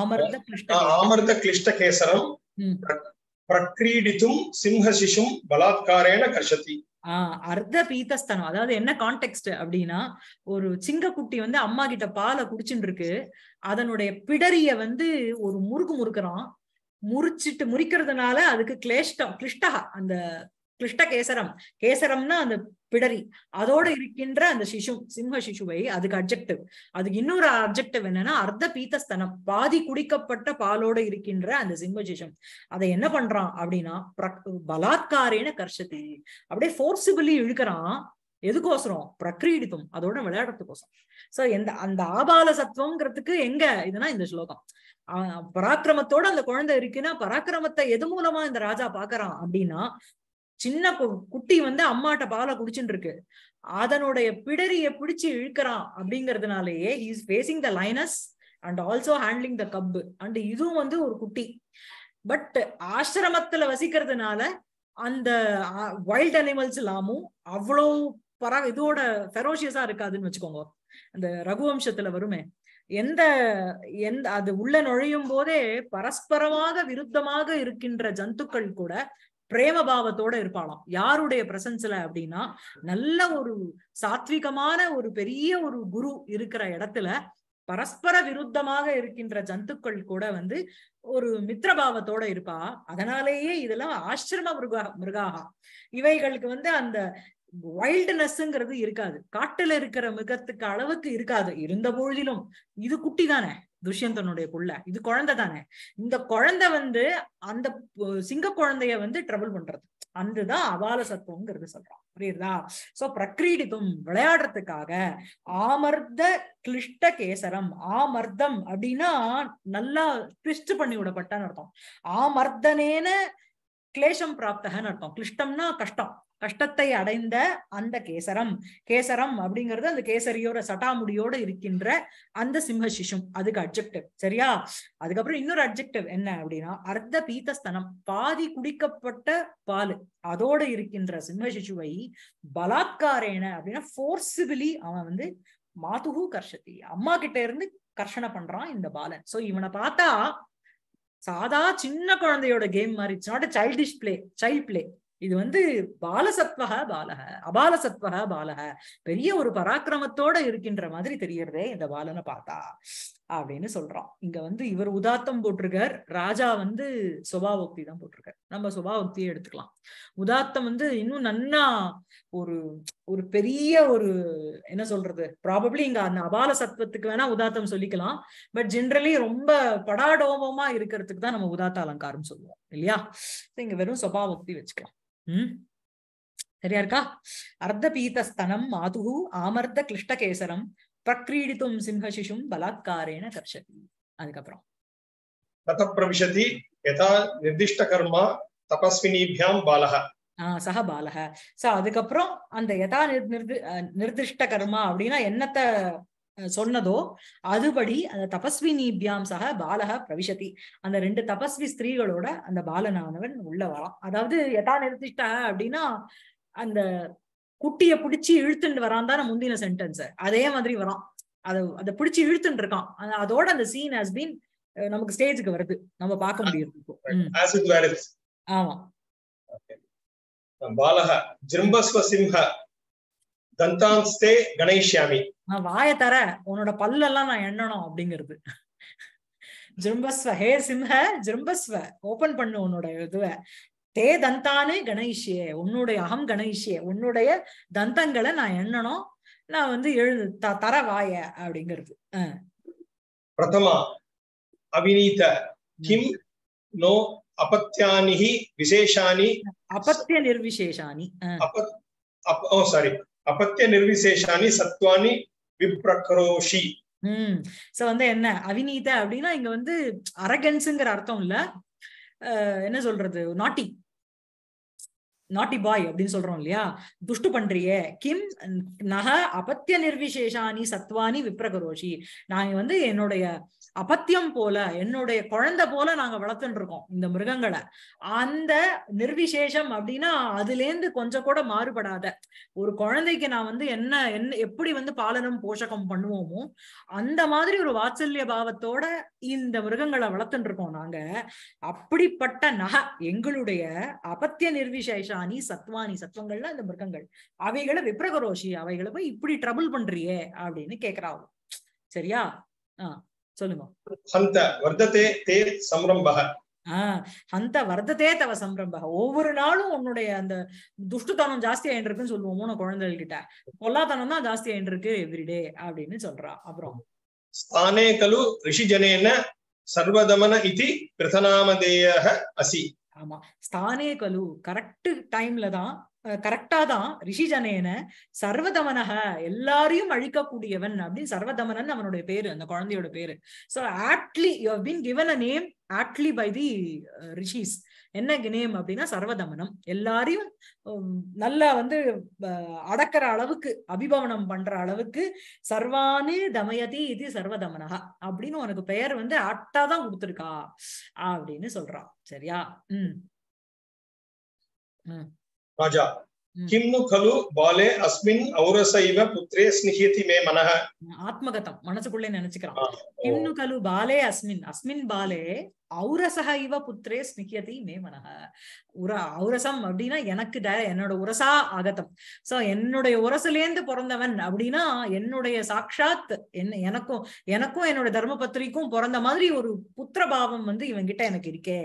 [SPEAKER 1] ஆமர்த கிளிஷ்ட
[SPEAKER 2] ஆமர்த கிளிஷ்ட கேசரம் பிரக்ரீடித்தும் சிம்ஹசிஷும் பலாத்காரேன கர்ஷதி
[SPEAKER 1] அர்த்த பீத்தஸ்தனம் அதாவது என்ன கான்டெக்ட் அப்படின்னா ஒரு சிங்கக்குட்டி வந்து அம்மா கிட்ட பாலை குடிச்சுட்டு இருக்கு அதனுடைய பிடரிய வந்து ஒரு முறுக்கு முறுக்குறான் முறிச்சிட்டு முறிக்கிறதுனால அதுக்கு கிளேஷ்டம் கிளிஷ்டா அந்த கிளிஷ்ட கேசரம் கேசரம்னா அந்த பிடரி அதோட இருக்கின்ற அந்த சிசு சிம்ம சிசுவை அதுக்கு அப்ஜெக்டிவ் அதுக்கு இன்னொரு அப்ஜெக்டிவ் என்னன்னா அர்த்த பீத்தஸ்தனம் பாதி குடிக்கப்பட்ட பாலோட இருக்கின்ற அந்த சிம்ம சிசம் அதை என்ன பண்றான் அப்படின்னா பலாத்காரேன கர்ஷதி அப்படியே போர்சிபிளி இழுக்கிறான் எதுக்கோசரம் பிரக்ரீடித்தும் அதோட விளையாடுறதுக்கோசரம் சோ எந்த அந்த ஆபால சத்துவங்கிறதுக்கு எங்க இதுனா இந்த ஸ்லோகம் பராக்கிரமத்தோட அந்த குழந்தை இருக்குன்னா பராக்கிரமத்தை எது மூலமா இந்த ராஜா பாக்குறான் அப்படின்னா சின்ன குட்டி வந்து அம்மாட்ட பாலை குடிச்சுட்டு இருக்கு அதனுடைய பிடரிய பிடிச்சு இழுக்கிறான் அப்படிங்கறதுனாலயே is facing the lions and also handling the cub and இதுவும் வந்து ஒரு குட்டி பட் ஆசிரமத்துல வசிக்கிறதுனால அந்த வைல்ட் அனிமல்ஸ் எல்லாமும் அவ்வளவு பர இதோட ஃபெரோஷியஸா இருக்காதுன்னு வச்சுக்கோங்க அந்த ரகுவம்சத்துல வருமே எந்த எந்த அது உள்ள நுழையும் போதே பரஸ்பரமாக விருத்தமாக இருக்கின்ற ஜந்துக்கள் கூட பிரேமபாவத்தோட இருப்பாளாம் யாருடைய பிரசன்ஸ்ல அப்படின்னா நல்ல ஒரு சாத்விகமான ஒரு பெரிய ஒரு குரு இருக்கிற இடத்துல பரஸ்பர விருத்தமாக இருக்கின்ற ஜந்துக்கள் கூட வந்து ஒரு மித்ரபாவத்தோட இருப்பா அதனாலேயே இதெல்லாம் ஆசிரம மிருகா மிருகாகா இவைகளுக்கு வந்து அந்த வைல்டுனஸ்ங்கிறது இருக்காது காட்டுல இருக்கிற மிருகத்துக்கு அளவுக்கு இருக்காது இருந்த பொழுதிலும் இது குட்டி தானே துஷ்யந்தனுடைய புள்ள இது குழந்தை தானே இந்த குழந்தை வந்து அந்த சிங்க குழந்தைய வந்து ட்ரபிள் பண்றது அந்துதான் அபால சத்துவங்கிறது சொல்றான் புரியுதா சோ பிரக்ரீடித்தும் விளையாடுறதுக்காக ஆமர்த கிளிஷ்ட கேசரம் ஆமர்தம் அப்படின்னா நல்லா ட்விஸ்ட் பண்ணி விடப்பட்டான்னு அர்த்தம் ஆமர்தனேன கிளேஷம் பிராப்தகன்னு அர்த்தம் கிளிஷ்டம்னா கஷ்டம் கஷ்டத்தை அடைந்த அந்த கேசரம் கேசரம் அப்படிங்கிறது அந்த கேசரியோட சட்டாமுடியோட இருக்கின்ற அந்த சிம்ம சிசும் அதுக்கு அப்ஜெக்டிவ் சரியா அதுக்கப்புறம் இன்னொரு அப்ஜெக்டிவ் என்ன அப்படின்னா அர்த்த பீத்தஸ்தனம் பாதி குடிக்கப்பட்ட பால் அதோட இருக்கின்ற சிம்ம சிசுவை பலாத்காரேன அப்படின்னா போர்சிபிலி அவன் வந்து மாதுகு கர்ஷத்தி அம்மா கிட்ட இருந்து கர்ஷனை பண்றான் இந்த பாலன் சோ இவனை பார்த்தா சாதா சின்ன குழந்தையோட கேம் மாதிரி it's not childish play child play இது வந்து பாலசத்வக பாலக அபாலசத்வக பாலக பெரிய ஒரு பராக்கிரமத்தோட இருக்கின்ற மாதிரி தெரியறதே இந்த பாலனை பார்த்தா அப்படின்னு சொல்றோம் இங்க வந்து இவர் உதாத்தம் போட்டிருக்கார் ராஜா வந்து சுபாவோக்தி தான் போட்டிருக்கார் நம்ம சுபாவோக்தியை எடுத்துக்கலாம் உதாத்தம் வந்து இன்னும் நன்னா ஒரு ஒரு பெரிய ஒரு என்ன சொல்றது ப்ராபப்ளி இங்க அந்த அபால சத்வத்துக்கு வேணா உதாத்தம் சொல்லிக்கலாம் பட் ஜென்ரலி ரொம்ப படாடோபமா இருக்கிறதுக்கு தான் நம்ம உதாத்த அலங்காரம் சொல்லுவோம் இல்லையா இங்க வெறும் சுபாவோக்தி வச்சுக்கலாம் உம் சரியா இருக்கா அர்த்த பீத்தஸ்தனம் மாது ஆமர்த்த கிளிஷ்டகேசரம் பிரக்ரீடித்தும் சிம்ஹசிஷும் பலாத்காரேன
[SPEAKER 2] கர்ஷதி அதுக்கப்புறம் பிரவிஷதி யதா நிர்திஷ்ட கர்மா தபஸ்வினிபியாம் பாலக
[SPEAKER 1] சக பாலக சோ அதுக்கப்புறம் அந்த யதா நிர்திஷ்ட கர்மா அப்படின்னா என்னத்த சொன்னதோ அதுபடி அந்த நீபியாம் சக பாலக பிரவிசதி அந்த ரெண்டு தபஸ்வி ஸ்திரீகளோட அந்த பாலனானவன் உள்ள வரான் அதாவது எதா நிறுத்திட்ட அப்படின்னா அந்த குட்டிய பிடிச்சி இழுத்துண்டு வரான் தான் முந்தின சென்டென்ஸ் அதே மாதிரி வரான் அத அதை பிடிச்சி இழுத்துட்டு இருக்கான் அதோட அந்த சீன் ஹஸ் பீன் நமக்கு ஸ்டேஜுக்கு வருது நம்ம பார்க்க
[SPEAKER 2] முடியும் ஆமா பாலக ஜிம்பஸ்வ சிம்ஹ தந்தாம்ஸ்தே கணேஷ்யாமி
[SPEAKER 1] நான் வாய தர உன்னோட பல்லெல்லாம் நான் எண்ணணும் அப்படிங்கிறது ஜிரும்பஸ்வ ஹே சிம்ஹ ஜிரும்பஸ்வ ஓபன் பண்ணு உன்னோட இதுவ தே தந்தானே கணேஷியே உன்னுடைய அகம் கணேஷியே உன்னுடைய தந்தங்களை நான் எண்ணணும் நான் வந்து எழு த தர வாய அப்படிங்கிறது
[SPEAKER 2] பிரதமா அபிநீத கிம் நோ அபத்தியானிஹி விசேஷானி
[SPEAKER 1] அபத்திய நிர்விசேஷானி
[SPEAKER 2] சாரி அபத்திய நிர்விசேஷானி சத்வானி விப்ரக்ரோஷி
[SPEAKER 1] உம் சோ வந்து என்ன அவிநீத அப்படின்னா இங்க வந்து அரகன்ஸ்ங்கிற அர்த்தம் இல்ல என்ன சொல்றது நாட்டி நாட்டி பாய் அப்படின்னு சொல்றோம் இல்லையா துஷ்டு பண்றிய கிம் நக அபத்திய நிர்விசேஷானி சத்வானி விப்ரகரோஷி நான் வந்து என்னுடைய அபத்தியம் போல என்னுடைய குழந்தை போல நாங்க வளர்த்துட்டு இருக்கோம் இந்த மிருகங்களை அந்த நிர்விசேஷம் அப்படின்னா அதுலேருந்து கொஞ்சம் கூட மாறுபடாத ஒரு குழந்தைக்கு நான் வந்து என்ன என்ன எப்படி வந்து பாலனம் போஷகம் பண்ணுவோமோ அந்த மாதிரி ஒரு வாத்சல்ய பாவத்தோட இந்த மிருகங்களை வளர்த்துட்டு இருக்கோம் நாங்க அப்படிப்பட்ட நக எங்களுடைய அபத்திய நிர்விசேஷானி சத்வானி சத்வங்கள்லாம் இந்த மிருகங்கள் அவைகளை விப்ரகரோஷி அவைகளை போய் இப்படி ட்ரபுள் பண்றியே அப்படின்னு கேக்குறாங்க சரியா ஆஹ் சொல்லுங்க
[SPEAKER 2] ஹந்த வர்த்ததே தே சம்ரம்பக
[SPEAKER 1] அந்த வர்த்ததே தவ சம்ரம்பக ஒவ்வொரு நாளும் உன்னுடைய அந்த துஷ்டுத்தனம் ஜாஸ்தி ஆயிட்டு சொல்லுவோம் மூணு கிட்ட பொல்லாதனம் தான் ஜாஸ்தி ஆயிட்டு இருக்கு எவ்ரிடே அப்படின்னு சொல்றா அப்புறம்
[SPEAKER 2] ஸ்தானே கலு ரிஷிஜனேன சர்வதமன இதி பிரதநாமதேய அசி
[SPEAKER 1] ஆமா ஸ்தானே கலு கரெக்ட் டைம்ல தான் கரெக்டா தான் ரிஷிஜனேன சர்வதமனக எல்லாரையும் அழிக்கக்கூடியவன் அப்படின்னு சர்வதமனன் அவனுடைய பேரு அந்த குழந்தையோட பேரு so aptly you been given a name aptly by the rishis என்ன நேம் அப்படின்னா சர்வதமனம் எல்லாரையும் நல்லா வந்து அடக்கிற அளவுக்கு அபிபவனம் பண்ற அளவுக்கு சர்வானு தமயதி இது சர்வதமனகா அப்படின்னு உனக்கு பெயர் வந்து ஆட்டா தான் கொடுத்துருக்கா அப்படின்னு சொல்றான் சரியா
[SPEAKER 2] உம் உம் राजा हम्म। किं खलु बाले अस्मिन् औरस इव पुत्रे स्निह्यति मे मनः आत्मगतं ಮನಸ್ಸುಕೊಳ್ಳೆ
[SPEAKER 1] ನೆನಚಿಕರ ಕಿಂ ನು ಖಲು ಬಾಲೆ ಅಸ್ಮಿನ್ ಅಸ್ಮಿನ್ ஔரசக இவ புத்திரே ஸ்னிகியதி மே மனக உர ஔரசம் அப்படின்னா எனக்கு என்னோட உரசா ஆகத்தம் சோ என்னுடைய உரசிலேந்து பிறந்தவன் அப்படின்னா என்னுடைய சாட்சாத் என்ன எனக்கும் எனக்கும் என்னோட தர்ம பிறந்த மாதிரி ஒரு புத்திர பாவம் வந்து இவங்கிட்ட எனக்கு இருக்கே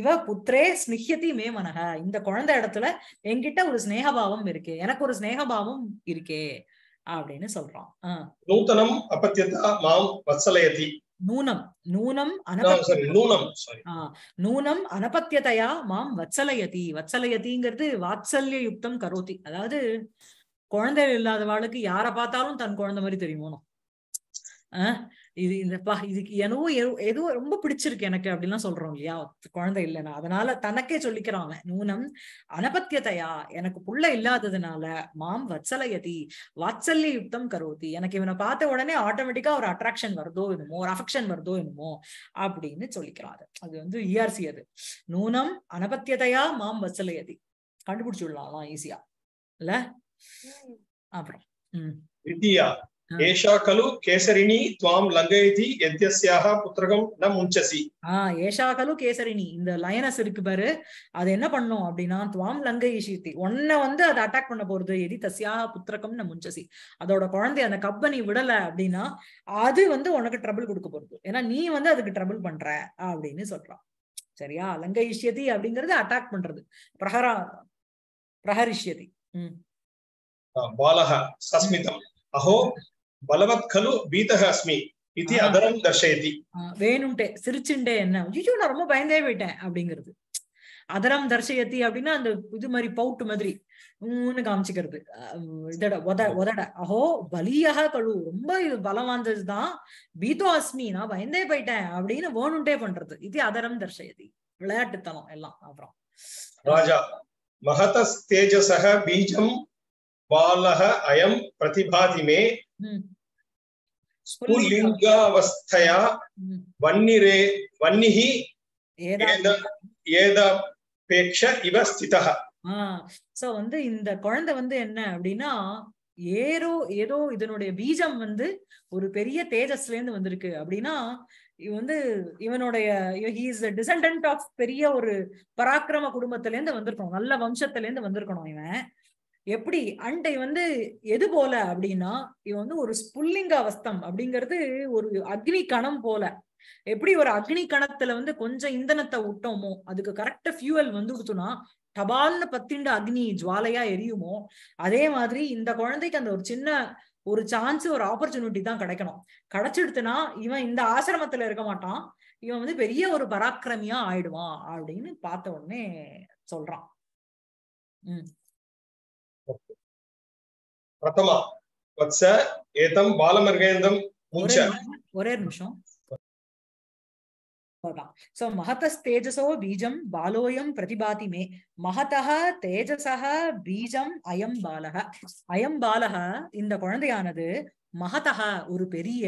[SPEAKER 1] இவ புத்திரே ஸ்னிஹியதி மே மனக இந்த குழந்தை இடத்துல என்கிட்ட ஒரு ஸ்னேகபாவம் இருக்கு எனக்கு ஒரு ஸ்னேகபாவம் இருக்கே அப்படின்னு சொல்றான்
[SPEAKER 2] நூத்தனம் அபத்தியதா மாம் வத்சலயதி
[SPEAKER 1] நூனம் நூனம் நூனம் அனபத்தியதையா மாம் வச்சலயதி வச்சலயதிங்கிறது வாத்சல்ய யுக்தம் கரோதி அதாவது குழந்தை இல்லாதவாளுக்கு யாரை பார்த்தாலும் தன் குழந்தை மாதிரி ஆஹ் இது இந்த பா இதுக்கு எனவும் ஏதோ ரொம்ப பிடிச்சிருக்கு எனக்கு அப்படின்லாம் சொல்றோம் இல்லையா குழந்தை இல்லைன்னா அதனால தனக்கே சொல்லிக்கிறான் அவன் நூனம் அனபத்தியதையா எனக்கு புள்ள இல்லாததுனால மாம் வச்சலையதி வாட்சல்ய யுத்தம் கரோதி எனக்கு இவனை பார்த்த உடனே ஆட்டோமேட்டிக்கா ஒரு அட்ராக்ஷன் வருதோ என்னமோ ஒரு அஃபெக்ஷன் வருதோ என்னமோ அப்படின்னு சொல்லிக்கிறான் அது அது வந்து இஆர்சி e அது நூனம் அனபத்தியதையா மாம் வச்சலையதி கண்டுபிடிச்சு விடலாம் ஈஸியா இல்ல அப்புறம்
[SPEAKER 2] ஏஷா கலு கேசரிணி துவாம் லங்கயதி எத்யஸ்யாக புத்திரகம் ந முஞ்சசி
[SPEAKER 1] ஆ ஏஷா கலு கேசரிணி இந்த லயனஸ் இருக்கு பாரு அது என்ன பண்ணும் அப்படின்னா துவாம் லங்கயிஷித்தி உன்னை வந்து அதை அட்டாக் பண்ண போறது எதி தஸ்யாக புத்திரகம் ந முஞ்சசி அதோட குழந்தை அந்த கப்பை நீ விடல அப்படின்னா அது வந்து உனக்கு ட்ரபிள் கொடுக்க போறது ஏன்னா நீ வந்து அதுக்கு ட்ரபிள் பண்ற அப்படின்னு சொல்றான் சரியா லங்கயிஷியதி அப்படிங்கறது அட்டாக் பண்றது பிரஹரா பிரஹரிஷ்யதி
[SPEAKER 2] பாலக சஸ்மிதம் அஹோ பலவத் கலு பீதக அஸ்மி இது அதரம் தர்ஷயதி
[SPEAKER 1] வேணும்ட்டே சிரிச்சுண்டே என்ன ஐயோ நான் ரொம்ப பயந்தே போயிட்டேன் அப்படிங்கிறது அதரம் தர்ஷயத்தி அப்படின்னா அந்த இது மாதிரி பவுட்டு மாதிரி ஊன்னு காமிச்சுக்கிறது இதட உத உதட அஹோ பலியாக கழு ரொம்ப இது பலம் வந்ததுதான் பீதோ அஸ்மி நான் பயந்தே போயிட்டேன் அப்படின்னு வேணும்ட்டே பண்றது இது அதரம் தர்ஷயதி விளையாட்டுத்தனம் எல்லாம் அப்புறம்
[SPEAKER 2] ராஜா மகதஸ் தேஜசக பீஜம் பாலக அயம் பிரதிபாதிமே ஸ்புல்லிங்காவஸ்தையா வன்னிரே வன்னிஹி ஏதாபேட்ச இவ ஸ்திதா
[SPEAKER 1] சோ வந்து இந்த குழந்தை வந்து என்ன அப்படின்னா ஏரோ ஏதோ இதனுடைய பீஜம் வந்து ஒரு பெரிய தேஜஸ்ல இருந்து வந்திருக்கு அப்படின்னா இவ வந்து இவனுடைய இஸ் டிசன்டன்ட் ஆஃப் பெரிய ஒரு பராக்கிரம குடும்பத்திலேருந்து வந்திருக்கணும் நல்ல வம்சத்திலேருந்து வந்திருக்கணும் இவன் எப்படி அண்டை வந்து எது போல அப்படின்னா இவன் வந்து ஒரு ஸ்புல்லிங்க அவஸ்தம் அப்படிங்கிறது ஒரு அக்னி கணம் போல எப்படி ஒரு அக்னி கணத்துல வந்து கொஞ்சம் இந்தனத்தை விட்டோமோ அதுக்கு கரெக்டா ஃபியூவல் வந்து கொடுத்தோம்னா டபால்னு பத்திண்டு அக்னி ஜுவாலையா எரியுமோ அதே மாதிரி இந்த குழந்தைக்கு அந்த ஒரு சின்ன ஒரு சான்ஸ் ஒரு ஆப்பர்ச்சுனிட்டி தான் கிடைக்கணும் கிடைச்சிடுத்துனா இவன் இந்த ஆசிரமத்துல இருக்க மாட்டான் இவன் வந்து பெரிய ஒரு பராக்கிரமியா ஆயிடுவான் அப்படின்னு பார்த்த உடனே சொல்றான்
[SPEAKER 2] உம் பிரதம வத்ச ஏதம்
[SPEAKER 1] ஒரே நிமிஷம் சோ பீஜம் பாலோயம் பிரதிபாதி மே மகதः பீஜம் அயம் பாலக அயம் பாலக இந்த குழந்தையானது மகதக ஒரு பெரிய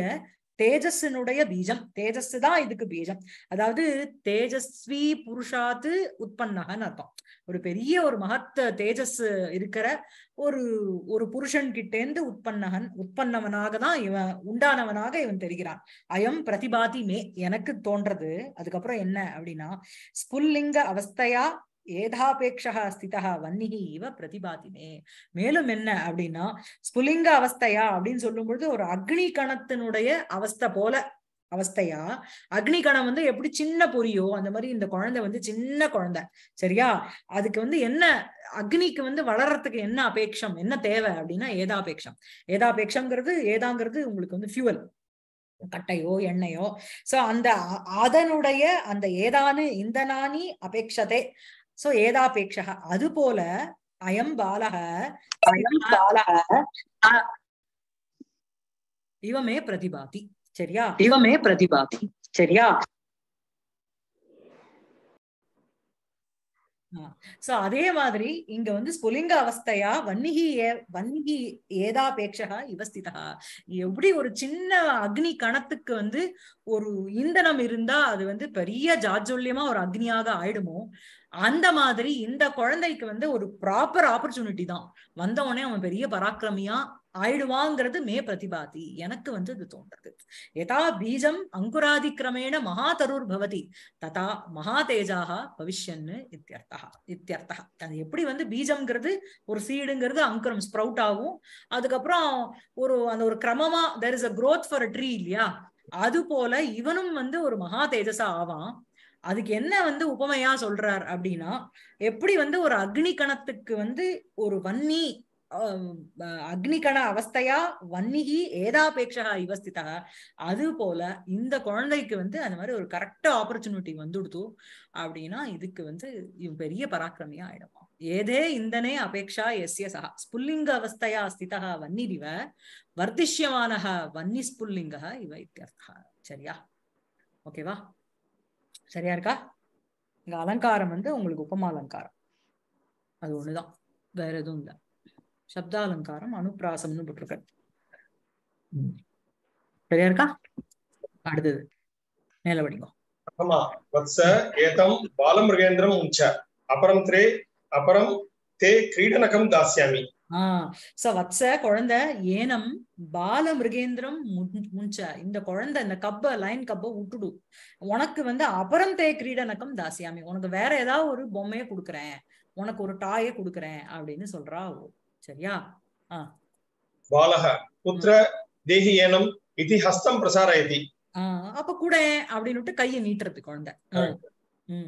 [SPEAKER 1] தேஜஸினுடைய பீஜம் தேஜஸ் தான் இதுக்கு பீஜம் அதாவது தேஜஸ்வி புருஷாத்து உற்பன்னகன் அர்த்தம் ஒரு பெரிய ஒரு மகத்த தேஜஸ் இருக்கிற ஒரு ஒரு புருஷன் கிட்டேந்து உற்பன்னகன் உற்பன்னவனாக தான் இவன் உண்டானவனாக இவன் தெரிகிறான் அயம் பிரதிபாதி மே எனக்கு தோன்றது அதுக்கப்புறம் என்ன அப்படின்னா ஸ்புல்லிங்க அவஸ்தையா ஏதாபேட்சா ஸ்திதா வன்னிகி இவ பிரதிபாதிமே மேலும் என்ன அப்படின்னா ஸ்புலிங்க அவஸ்தையா அப்படின்னு சொல்லும் பொழுது ஒரு அக்னி கணத்தினுடைய அவஸ்தை போல அவஸ்தையா அக்னி கணம் வந்து எப்படி சின்ன பொரியோ அந்த மாதிரி இந்த குழந்தை வந்து சின்ன குழந்தை சரியா அதுக்கு வந்து என்ன அக்னிக்கு வந்து வளர்றதுக்கு என்ன அபேட்சம் என்ன தேவை அப்படின்னா ஏதாபேட்சம் ஏதாபேட்சங்கிறது ஏதாங்கிறது உங்களுக்கு வந்து ஃபியூவல் கட்டையோ எண்ணெயோ சோ அந்த அதனுடைய அந்த ஏதானு இந்த நானி அபேட்சதே சோ ஏதாபேட்சக அது போல அயம் பாலக அயம் பாலக இவமே பிரதிபாதி சரியா இவமே பிரதிபாதி சரியா சோ அதே மாதிரி இங்க வந்து ஸ்புலிங்க அவஸ்தையா வன்னிகி ஏ வன்னிகி ஏதாபேட்சகா இவஸ்திதா எப்படி ஒரு சின்ன அக்னி கணத்துக்கு வந்து ஒரு இந்தனம் இருந்தா அது வந்து பெரிய ஜாஜொல்யமா ஒரு அக்னியாக ஆயிடுமோ அந்த மாதிரி இந்த குழந்தைக்கு வந்து ஒரு ப்ராப்பர் ஆப்பர்ச்சுனிட்டி தான் வந்த உடனே அவன் பெரிய பராக்கிரமியா ஆயிடுவாங்கிறது மே பிரதிபாதி எனக்கு வந்து இது தோன்றது எதா பீஜம் அங்குராதி கிரமேண மகாதரூர் பவதி ததா மகாதேஜாக பவிஷ்யன்னு இத்தியர்த்தா இத்தியர்த்தா அது எப்படி வந்து பீஜம்ங்கிறது ஒரு சீடுங்கிறது அங்குரம் ஸ்ப்ரவுட் ஆகும் அதுக்கப்புறம் ஒரு அந்த ஒரு கிரமமா there is a growth for a tree இல்லையா அது போல இவனும் வந்து ஒரு மகா தேஜஸா ஆவான் அதுக்கு என்ன வந்து உபமையா சொல்றார் அப்படின்னா எப்படி வந்து ஒரு அக்னி கணத்துக்கு வந்து ஒரு வன்னி அக்னிகண அவஸ்தையா வன்னிகி ஏதாபேட்சா இவஸ்திதா அது போல இந்த குழந்தைக்கு வந்து அந்த மாதிரி ஒரு கரெக்டா ஆப்பர்ச்சுனிட்டி வந்துடுது அப்படின்னா இதுக்கு வந்து பெரிய பராக்கிரமியா ஆயிடுமா ஏதே இந்தனே அபேட்சா எஸ்ய சஹா ஸ்புல்லிங்க அவஸ்தையா ஸ்திதா வன்னிதிவ வர்திஷ்யமான வன்னி ஸ்புல்லிங்க இவ இத்தியர்த்தா சரியா ஓகேவா சரியா இருக்கா இங்க அலங்காரம் வந்து உங்களுக்கு உபமா அலங்காரம் அது ஒண்ணுதான் வேற எதுவும் இல்லை சப்தாலங்காரம் அனுப்பிராசம்னு போட்டிருக்க சரியா இருக்கா அடுத்தது
[SPEAKER 2] மேல படிங்க ஆமா வத்ச ஏதம் பாலமிருகேந்திரம் உச்ச அப்புறம் திரே அப்புறம் தே கிரீடனகம் தாசியாமி
[SPEAKER 1] ச வத்ச குழந்தை ஏனம் பால மிருகேந்திரம் முன்ச்ச இந்த குழந்தை இந்த கப்ப லைன் கப்பை விட்டுடு உனக்கு வந்து அபரம் தே கிரீடனக்கம் தாசியாமி உனக்கு வேற ஏதாவது ஒரு பொம்மையை கொடுக்குறேன் உனக்கு ஒரு டாயை கொடுக்குறேன் அப்படின்னு சொல்றா சரியா
[SPEAKER 2] பாலக புத்திர தேகியேனம் இது ஹஸ்தம் பிரசாரயதி
[SPEAKER 1] அப்ப கூட அப்படின்னுட்டு கையை நீட்டுறது குழந்தை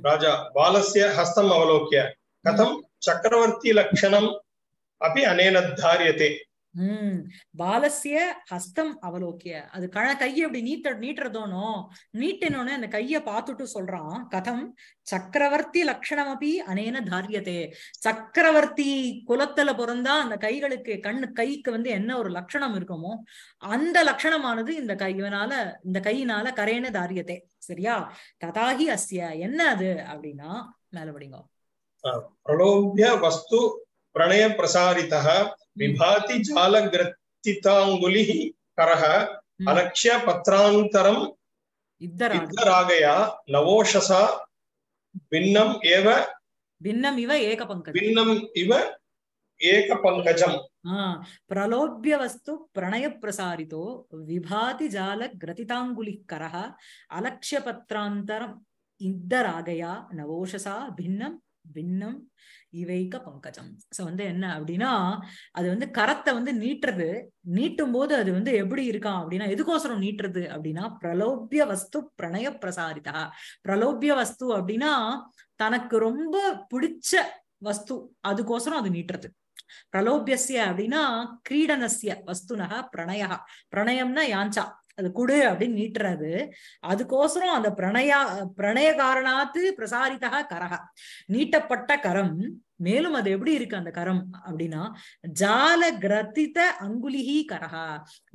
[SPEAKER 2] ராஜா பாலசிய ஹஸ்தம் அவலோக்கிய கதம் சக்கரவர்த்தி லட்சணம் அப்படி அனேன தாரியத்தை
[SPEAKER 1] உம் பாலசிய ஹஸ்தம் அவலோக்கிய அது கழ கையை அப்படி நீட்ட நீட்டுறதோனோ நீட்டினோன்னு அந்த கைய பார்த்துட்டு சொல்றான் கதம் சக்கரவர்த்தி லட்சணம் அப்படி அனேன தாரியதே சக்கரவர்த்தி குலத்துல பிறந்தா அந்த கைகளுக்கு கண்ணு கைக்கு வந்து என்ன ஒரு லட்சணம் இருக்குமோ அந்த லட்சணமானது இந்த கையினால இந்த கையினால கரேன தாரியதே சரியா ததாகி அஸ்ய என்ன அது அப்படின்னா மேல படிங்க
[SPEAKER 2] பிரலோபிய வஸ்து प्रणय प्रसारित विभाति जाल ग्रथितांगुलि हम्म। करः अलक्ष्य पत्रान्तरम् इद्धरागया लवोषसा भिन्नम् एव भिन्नम्
[SPEAKER 1] इव एकपङ्कजम् भिन्नम्
[SPEAKER 2] इव एकपङ्कजम्
[SPEAKER 1] प्रलोभ्य वस्तु प्रणय प्रसारितो विभाति जाल ग्रथिताङ्गुलिकरः अलक्ष्यपत्रान्तरम् इद्धरागया नवोषसा भिन्नम् பின்னம் இவைக்க பங்கஜம் சோ வந்து என்ன அப்படின்னா அது வந்து கரத்தை வந்து நீட்டுறது நீட்டும் போது அது வந்து எப்படி இருக்கான் அப்படின்னா எதுக்கோசரம் நீட்டுறது அப்படின்னா பிரலோபிய வஸ்து பிரணய பிரசாரிதா பிரலோபிய வஸ்து அப்படின்னா தனக்கு ரொம்ப பிடிச்ச வஸ்து அதுக்கோசரம் அது நீட்டுறது பிரலோபியசிய அப்படின்னா கிரீடனசிய வஸ்துனக பிரணயா பிரணயம்னா யாஞ்சா அது குடு அப்படின்னு நீட்டுறாரு அதுக்கோசரம் அந்த பிரணயா பிரணய காரணாத்து பிரசாரிதா கரகா நீட்டப்பட்ட கரம் மேலும் அது எப்படி இருக்கு அந்த கரம் அப்படின்னா ஜால கிரத்தித அங்குலிகி கரகா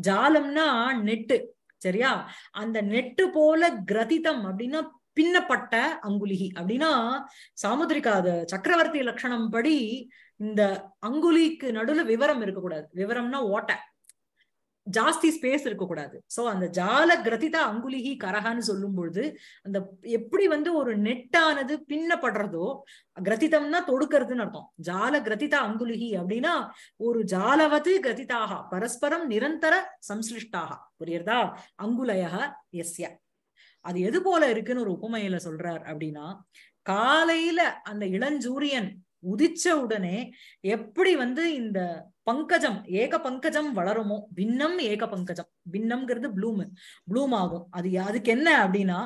[SPEAKER 1] ஜாலம்னா நெட்டு சரியா அந்த நெட்டு போல கிரதிதம் அப்படின்னா பின்னப்பட்ட அங்குலிகி அப்படின்னா சாமுதிரிகா அது சக்கரவர்த்தி லட்சணம் படி இந்த அங்குலிக்கு நடுவுல விவரம் இருக்கக்கூடாது விவரம்னா ஓட்டை ஜாஸ்தி ஸ்பேஸ் இருக்கக்கூடாது ஸோ அந்த ஜால கிரதிதா அங்குலிகி கரகான்னு சொல்லும் பொழுது அந்த எப்படி வந்து ஒரு நெட்டானது பின்னப்படுறதோ கிரதிதம்னா தொடுக்கிறதுன்னு அர்த்தம் ஜால கிரதிதா அங்குலிகி அப்படின்னா ஒரு ஜாலவது கிரதிதாக பரஸ்பரம் நிரந்தர சம்சிருஷ்டாக புரியுறதா அங்குலயக எஸ்ய அது எது போல இருக்குன்னு ஒரு உபமையில சொல்றார் அப்படின்னா காலையில அந்த இளஞ்சூரியன் உதிச்ச உடனே எப்படி வந்து இந்த பங்கஜம் ஏக பங்கஜம் வளருமோ பின்னம் ஏக பங்கஜம் பின்னம்ங்கிறது ப்ளூம் ப்ளூம் ஆகும் அது அதுக்கு என்ன அப்படின்னா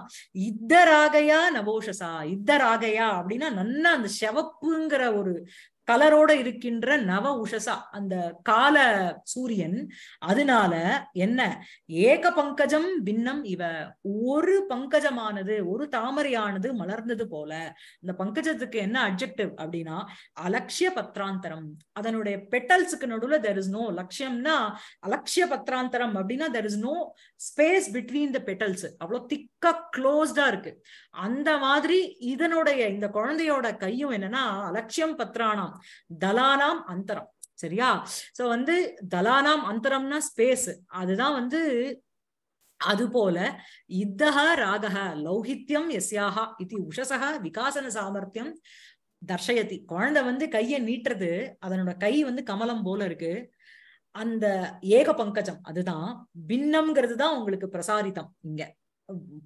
[SPEAKER 1] இத்தராகையா ராகையா நவோஷசா இத்தராகையா ராகையா அப்படின்னா நன்னா அந்த செவப்புங்கிற ஒரு கலரோட இருக்கின்ற நவ உஷசா அந்த கால சூரியன் அதனால என்ன ஏக பங்கஜம் பின்னம் இவ ஒரு பங்கஜமானது ஒரு தாமரையானது மலர்ந்தது போல இந்த பங்கஜத்துக்கு என்ன அப்ஜெக்டிவ் அப்படின்னா அலட்சிய பத்ராந்தரம் அதனுடைய பெட்டல்ஸுக்கு நடுவுல தெர் இஸ் நோ லட்சியம்னா அலட்சிய பத்ராந்தரம் அப்படின்னா there is no space between the petals அவ்வளவு திக்கா க்ளோஸ்டா இருக்கு அந்த மாதிரி இதனுடைய இந்த குழந்தையோட கையும் என்னன்னா அலட்சியம் பத்ராணாம் தலானாம் அந்தரம் சரியா சோ வந்து தலானாம் அந்தரம்னா ஸ்பேஸ் அதுதான் வந்து அது போல இத்தக ராகக லௌகித்யம் எஸ்யாகா இது உஷசக விகாசன சாமர்த்தியம் தர்சயத்தி குழந்தை வந்து கையை நீட்டுறது அதனோட கை வந்து கமலம் போல இருக்கு அந்த ஏக பங்கஜம் அதுதான் பின்னம்ங்கிறது தான் உங்களுக்கு பிரசாரித்தம் இங்க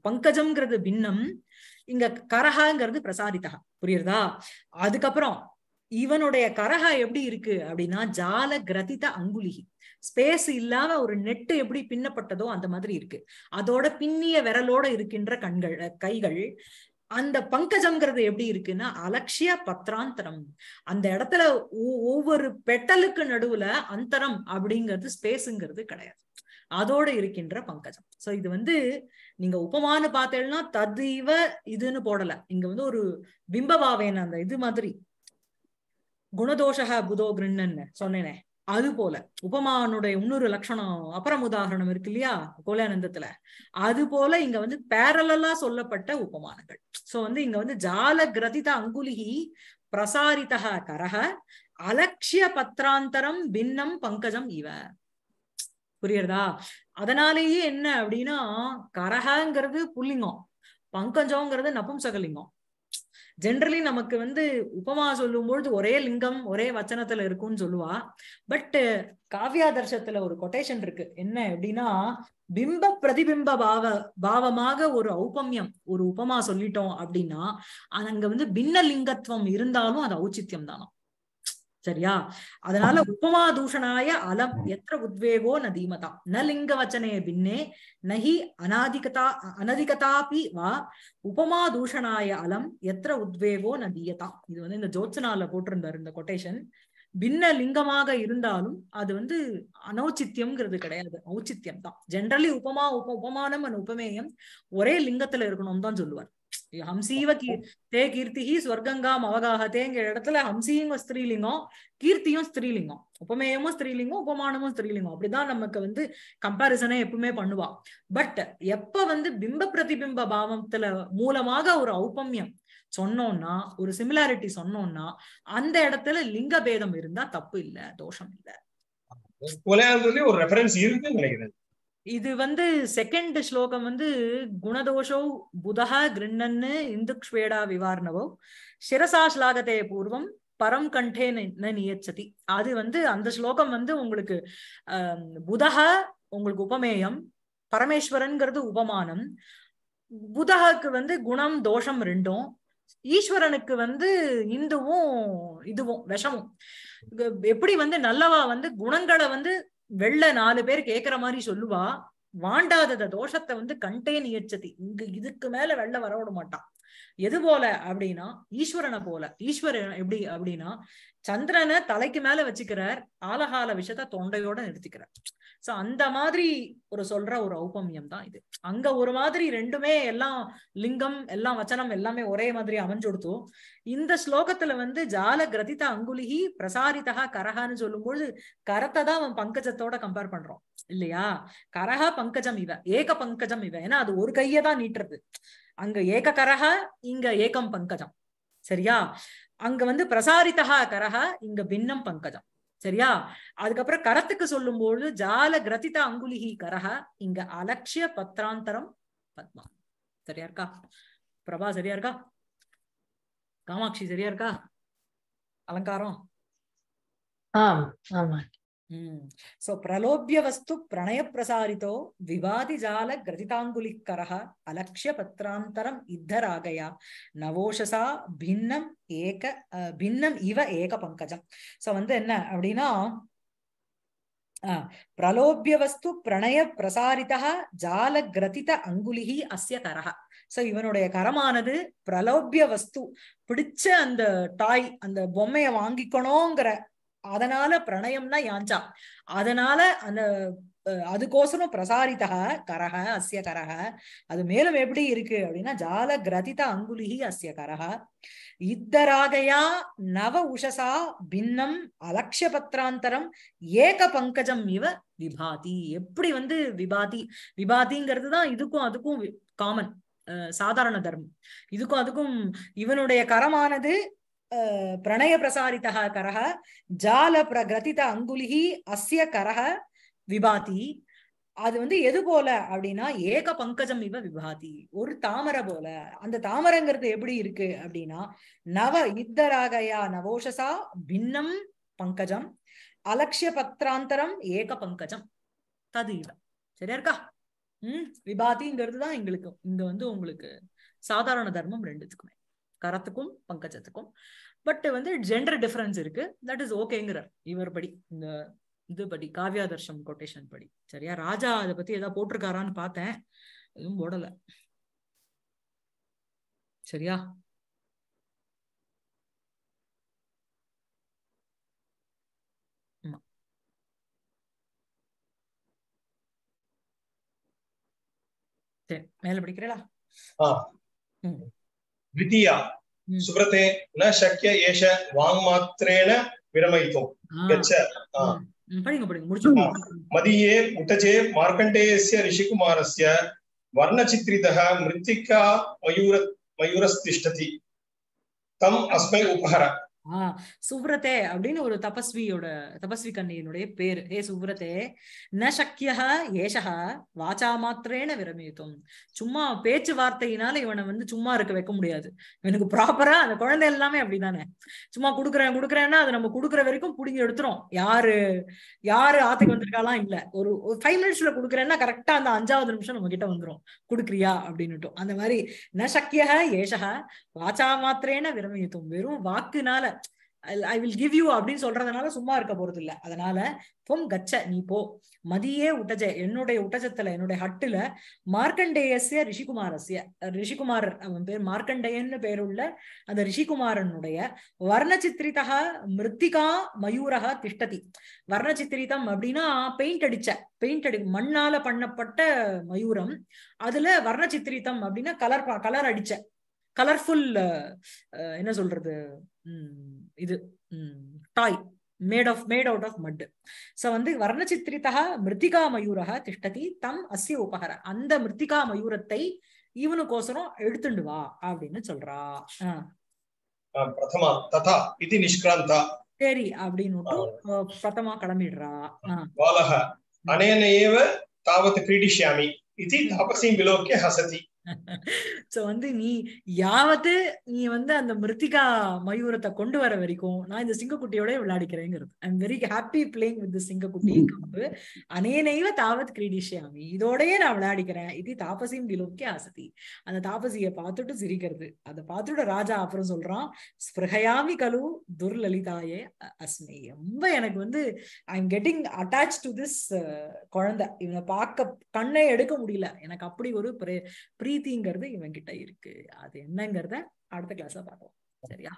[SPEAKER 1] பங்கஜம்ங்கிறது பின்னம் இங்க கரகங்கிறது பிரசாரித்தா புரியுறதா அதுக்கப்புறம் இவனுடைய கரகா எப்படி இருக்கு அப்படின்னா ஜால கிரதித அங்குலிகி ஸ்பேஸ் இல்லாத ஒரு நெட்டு எப்படி பின்னப்பட்டதோ அந்த மாதிரி இருக்கு அதோட பின்னிய விரலோட இருக்கின்ற கண்கள் கைகள் அந்த பங்கஜம்ங்கிறது எப்படி இருக்குன்னா அலட்சிய பத்ராந்தரம் அந்த இடத்துல ஒவ்வொரு பெட்டலுக்கு நடுவுல அந்தரம் அப்படிங்கிறது ஸ்பேஸுங்கிறது கிடையாது அதோட இருக்கின்ற பங்கஜம் சோ இது வந்து நீங்க உபமானு பார்த்தேன்னா ததீவ இதுன்னு போடல இங்க வந்து ஒரு பிம்பபாவேன அந்த இது மாதிரி குணதோஷக புதோ கிருண்ணன்னு சொன்னேனே அது போல உபமானுடைய இன்னொரு லட்சணம் அப்புறம் உதாரணம் இருக்கு இல்லையா கோலானந்தத்துல அது போல இங்க வந்து பேரலா சொல்லப்பட்ட உபமானங்கள் சோ வந்து இங்க வந்து ஜால கிரதித அங்குலிகி பிரசாரித கரக அலட்சிய பத்திராந்தரம் பின்னம் பங்கஜம் இவ புரியுறதா அதனாலேயே என்ன அப்படின்னா கரகங்கிறது புள்ளிங்கம் பங்கஜம்ங்கிறது நபும்சகலிங்கம் ஜென்ரலி நமக்கு வந்து உபமா சொல்லும் பொழுது ஒரே லிங்கம் ஒரே வச்சனத்துல இருக்கும்னு சொல்லுவா பட் காவியாதர்சத்துல ஒரு கொட்டேஷன் இருக்கு என்ன அப்படின்னா பிம்ப பிரதிபிம்ப பாவ பாவமாக ஒரு ஔபமியம் ஒரு உபமா சொல்லிட்டோம் அப்படின்னா அங்க வந்து பின்ன லிங்கத்துவம் இருந்தாலும் அது ஔச்சித்யம் தானா சரியா அதனால உபமா தூஷணாய அலம் எத்த உத்வேகோ ந தீமதா ந லிங்க வச்சனே பின்னே நஹி அநாதிகதா அனதிகதாபி வா உபமா தூஷணாய அலம் எத்த உத்வேகோ ந தீயதா இது வந்து இந்த ஜோத்சனால போட்டிருந்தாரு இந்த கொட்டேஷன் பின்ன லிங்கமாக இருந்தாலும் அது வந்து அனௌச்சித்யம்ங்கிறது கிடையாது ஔச்சித்யம் தான் ஜென்ரலி உபமா உப உபமானம் அண்ட் உபமேயம் ஒரே லிங்கத்துல இருக்கணும் தான் சொல்லுவார் ஹம்சீவ கீ தே கீர்த்திஹி ஸ்வர்க்கங்காம் அவகாகத்தேங்கிற இடத்துல ஹம்சியும் ஸ்திரீலிங்கம் கீர்த்தியும் ஸ்திரீலிங்கம் உபமேயமும் ஸ்திரீலிங்கம் உபமானமும் ஸ்திரீலிங்கம் அப்படிதான் நமக்கு வந்து கம்பாரிசனே எப்பவுமே பண்ணுவா பட் எப்ப வந்து பிம்ப பிரதிபிம்ப பாவத்துல மூலமாக ஒரு ஔபம்யம் சொன்னோம்னா ஒரு சிமிலாரிட்டி சொன்னோம்னா அந்த இடத்துல லிங்க பேதம் இருந்தா தப்பு இல்ல தோஷம் இல்ல
[SPEAKER 2] ஒரு ரெஃபரன்ஸ் இருக்குன்னு நினைக்கிறேன்
[SPEAKER 1] இது வந்து செகண்ட் ஸ்லோகம் வந்து குணதோஷோ புதக கிருண்ணன்னு இந்துக்ஷ்வேடா விவாரணவோ சிரசா ஸ்லாகத்தே பூர்வம் பரம் கண்டே நியச்சதி அது வந்து அந்த ஸ்லோகம் வந்து உங்களுக்கு புதக உங்களுக்கு உபமேயம் பரமேஸ்வரன்கிறது உபமானம் புதகக்கு வந்து குணம் தோஷம் ரெண்டும் ஈஸ்வரனுக்கு வந்து இந்துவும் இதுவும் விஷமும் எப்படி வந்து நல்லவா வந்து குணங்களை வந்து வெள்ள நாலு பேர் கேக்குற மாதிரி சொல்லுவா வாண்டாதத தோஷத்தை வந்து கண்டே நியச்சதி இங்கு இதுக்கு மேல வெள்ள வரவிட மாட்டான் எது போல அப்படின்னா ஈஸ்வரனை போல ஈஸ்வரன் எப்படி அப்படின்னா சந்திரனை தலைக்கு மேல வச்சுக்கிறார் ஆலகால விஷயத்த தொண்டையோட நிறுத்திக்கிறார் சோ அந்த மாதிரி ஒரு சொல்ற ஒரு ஔபமியம் தான் இது அங்க ஒரு மாதிரி ரெண்டுமே எல்லாம் லிங்கம் எல்லாம் வச்சனம் எல்லாமே ஒரே மாதிரி அமைஞ்சொடுத்தோம் இந்த ஸ்லோகத்துல வந்து ஜால கிரதித அங்குலிகி பிரசாரித்தகா கரகான்னு சொல்லும்போது கரத்தை தான் அவன் பங்கஜத்தோட கம்பேர் பண்றோம் இல்லையா கரகா பங்கஜம் இவ ஏக பங்கஜம் இவ ஏன்னா அது ஒரு கையதான் நீட்டுறது அங்க ஏக கரக இங்க ஏகம் பங்கஜம் சரியா அங்க வந்து பிரசாரித்தகா கரக இங்க பின்னம் பங்கஜம் சரியா அதுக்கப்புறம் கரத்துக்கு சொல்லும்போது ஜால கிரதித அங்குலிஹி கரக இங்க அலட்சிய பத்ராந்தரம் பத்மா சரியா இருக்கா பிரபா சரியா இருக்கா காமாட்சி சரியா இருக்கா அலங்காரம்
[SPEAKER 2] ஆம் ஆமா
[SPEAKER 1] சோ பிரலோபிய வஸ்து பிரணய பிரசாரித்தோ விவாதி ஜால గ్రతితాంగులికర అలక్ష్య పత్రాంతరం இத்தராகையா நவோஷசா பின்னம் ஏக பின்னம் இவ ஏக பங்கஜம் சோ வந்து என்ன அப்படின்னா பிரலோபிய வஸ்து பிரணய பிரசாரிதா ஜால கிரதித அங்குலிஹி அஸ்ய கரக சோ இவனுடைய கரமானது பிரலோபிய வஸ்து பிடிச்ச அந்த டாய் அந்த பொம்மைய வாங்கிக்கணுங்கிற அதனால பிரணயம்னா யாஞ்சா அதனால அந்த அதுக்கோசரம் பிரசாரிதா கரக அஸ்ய கரக அது மேலும் எப்படி இருக்கு அப்படின்னா ஜால கிரதித அங்குலிஹி அஸ்ய கரக இத்தராகையா நவ உஷசா பின்னம் அலட்சிய பத்திராந்தரம் ஏக பங்கஜம் இவ விபாதி எப்படி வந்து விபாதி விபாதிங்கிறது தான் இதுக்கும் அதுக்கும் காமன் சாதாரண தர்மம் இதுக்கும் அதுக்கும் இவனுடைய கரமானது பிரணய பிரசாரிதா கரக ஜால பிரகிரதித அங்குலிகி அஸ்ய கரக விபாதி அது வந்து எது போல அப்படின்னா ஏக பங்கஜம் இவ விபாதி ஒரு தாமரை போல அந்த தாமரைங்கிறது எப்படி இருக்கு அப்படின்னா நவ யுத்தராகயா நவோஷசா பின்னம் பங்கஜம் அலட்சிய பத்திராந்தரம் ஏக பங்கஜம் தது இவ சரியா இருக்கா உம் விபாதிங்கிறது தான் எங்களுக்கு இங்க வந்து உங்களுக்கு சாதாரண தர்மம் ரெண்டுத்துக்குமே கரத்துக்கும் பங்கஜத்துக்கும் பட் வந்து ஜெண்டர் டிஃபரன்ஸ் இருக்கு தட் இஸ் ஓகேங்கிறார் இவர் படி இந்த இது படி காவியாதர்ஷம் கொட்டேஷன் படி சரியா ராஜா அதை பத்தி ஏதாவது போட்டிருக்காரான்னு பார்த்தேன் எதுவும் போடல சரியா
[SPEAKER 2] சரி மேல படிக்கிறீங்களா सुब्रते न शक्य एष वाङ्मात्रेण विरमयितुं गच्छ मदीये उटजे मार्कण्डेयस्य ऋषिकुमारस्य वर्णचित्रितः मृत्तिका मयूर मयूरस्तिष्ठति तम् अस्मै उपहर
[SPEAKER 1] ஆஹ் சுவிரதே அப்படின்னு ஒரு தபஸ்வியோட தபஸ்வி கண்ணியினுடைய பேரு ஏ சுவிரதே ந சக்கியா ஏஷா வாச்சா மாத்திரேன விரமியுத்தும் சும்மா பேச்சு வார்த்தையினால இவனை வந்து சும்மா இருக்க வைக்க முடியாது இவனுக்கு ப்ராப்பரா அந்த குழந்தை எல்லாமே அப்படிதானே சும்மா குடுக்குறேன் குடுக்குறேன்னா அது நம்ம குடுக்குற வரைக்கும் புடிங்கி எடுத்துரும் யாரு யாரு ஆத்துக்கு வந்திருக்காலாம் இல்ல ஒரு ஃபைவ் மினிட்ஸ்ல குடுக்குறேன்னா கரெக்டா அந்த அஞ்சாவது நிமிஷம் நம்ம கிட்ட வந்துரும் குடுக்குறியா அப்படின்னுட்டும் அந்த மாதிரி ந சக்கியா ஏஷா வாச்சா மாத்திரேன விரமியுத்தும் வெறும் வாக்குனால ஐ வில் கிவ் யூ அப்படின்னு சொல்றதுனால சும்மா இருக்க போறது இல்ல அதனால பொம் கச்ச நீ போ மதியே உட்டஜ என்னுடைய உட்டஜத்துல என்னுடைய ஹட்டுல மார்க்கண்டேயசிய ரிஷிகுமாரசிய ரிஷிகுமார் அவன் பேர் மார்க்கண்டேயன்னு பேருள்ள அந்த ரிஷிகுமாரனுடைய வர்ணச்சித்திரிதா மிருத்திகா மயூரக திஷ்டதி வர்ணச்சித்திரிதம் அப்படின்னா பெயிண்ட் அடிச்ச பெயிண்ட் அடி மண்ணால பண்ணப்பட்ட மயூரம் அதுல வர்ணச்சித்திரிதம் அப்படின்னா கலர் கலர் அடிச்ச கலர்ஃபுல் என்ன சொல்றது இது toy made of made out of mud so வந்து வர்ணச்சித்திரிதா மிருத்திகா மயூரக திஷ்டதி தம் அசிய உபகர அந்த மிருத்திகா மயூரத்தை இவனுக்கோசரம் எடுத்துண்டு வா அப்படின்னு சொல்றா சரி அப்படின்னு பிரதமா கிளம்பிடுறா
[SPEAKER 2] பாலக கிரீடிஷ்யாமி இது விலோக்கிய ஹசதி
[SPEAKER 1] சோ வந்து நீ யாவத்து நீ வந்து அந்த மிருத்திகா மயூரத்தை கொண்டு வர வரைக்கும் நான் இந்த சிங்கக்குட்டியோட விளையாடிக்கிறேங்கிறது I am very happy playing with சிங்கக்குட்டி கம்பு அனேனைவ தாவத் கிரீடிஷியாமி இதோடய நான் விளையாடிக்கிறேன் இது தாபசியும் திலோக்கி ஆசதி அந்த தாபசியை பார்த்துட்டு சிரிக்கிறது அதை பார்த்துட்டு ராஜா அப்புறம் சொல்றான் ஸ்பிருகயாமி கலு துர்லலிதாயே அஸ்மை ரொம்ப எனக்கு வந்து I am getting attach to this குழந்தை இவனை பார்க்க கண்ணை எடுக்க முடியல எனக்கு அப்படி ஒரு ப்ரீ பிரீத்திங்கிறது இவன் கிட்ட இருக்கு அது என்னங்கிறத அடுத்த கிளாஸ்ல பார்க்கலாம் சரியா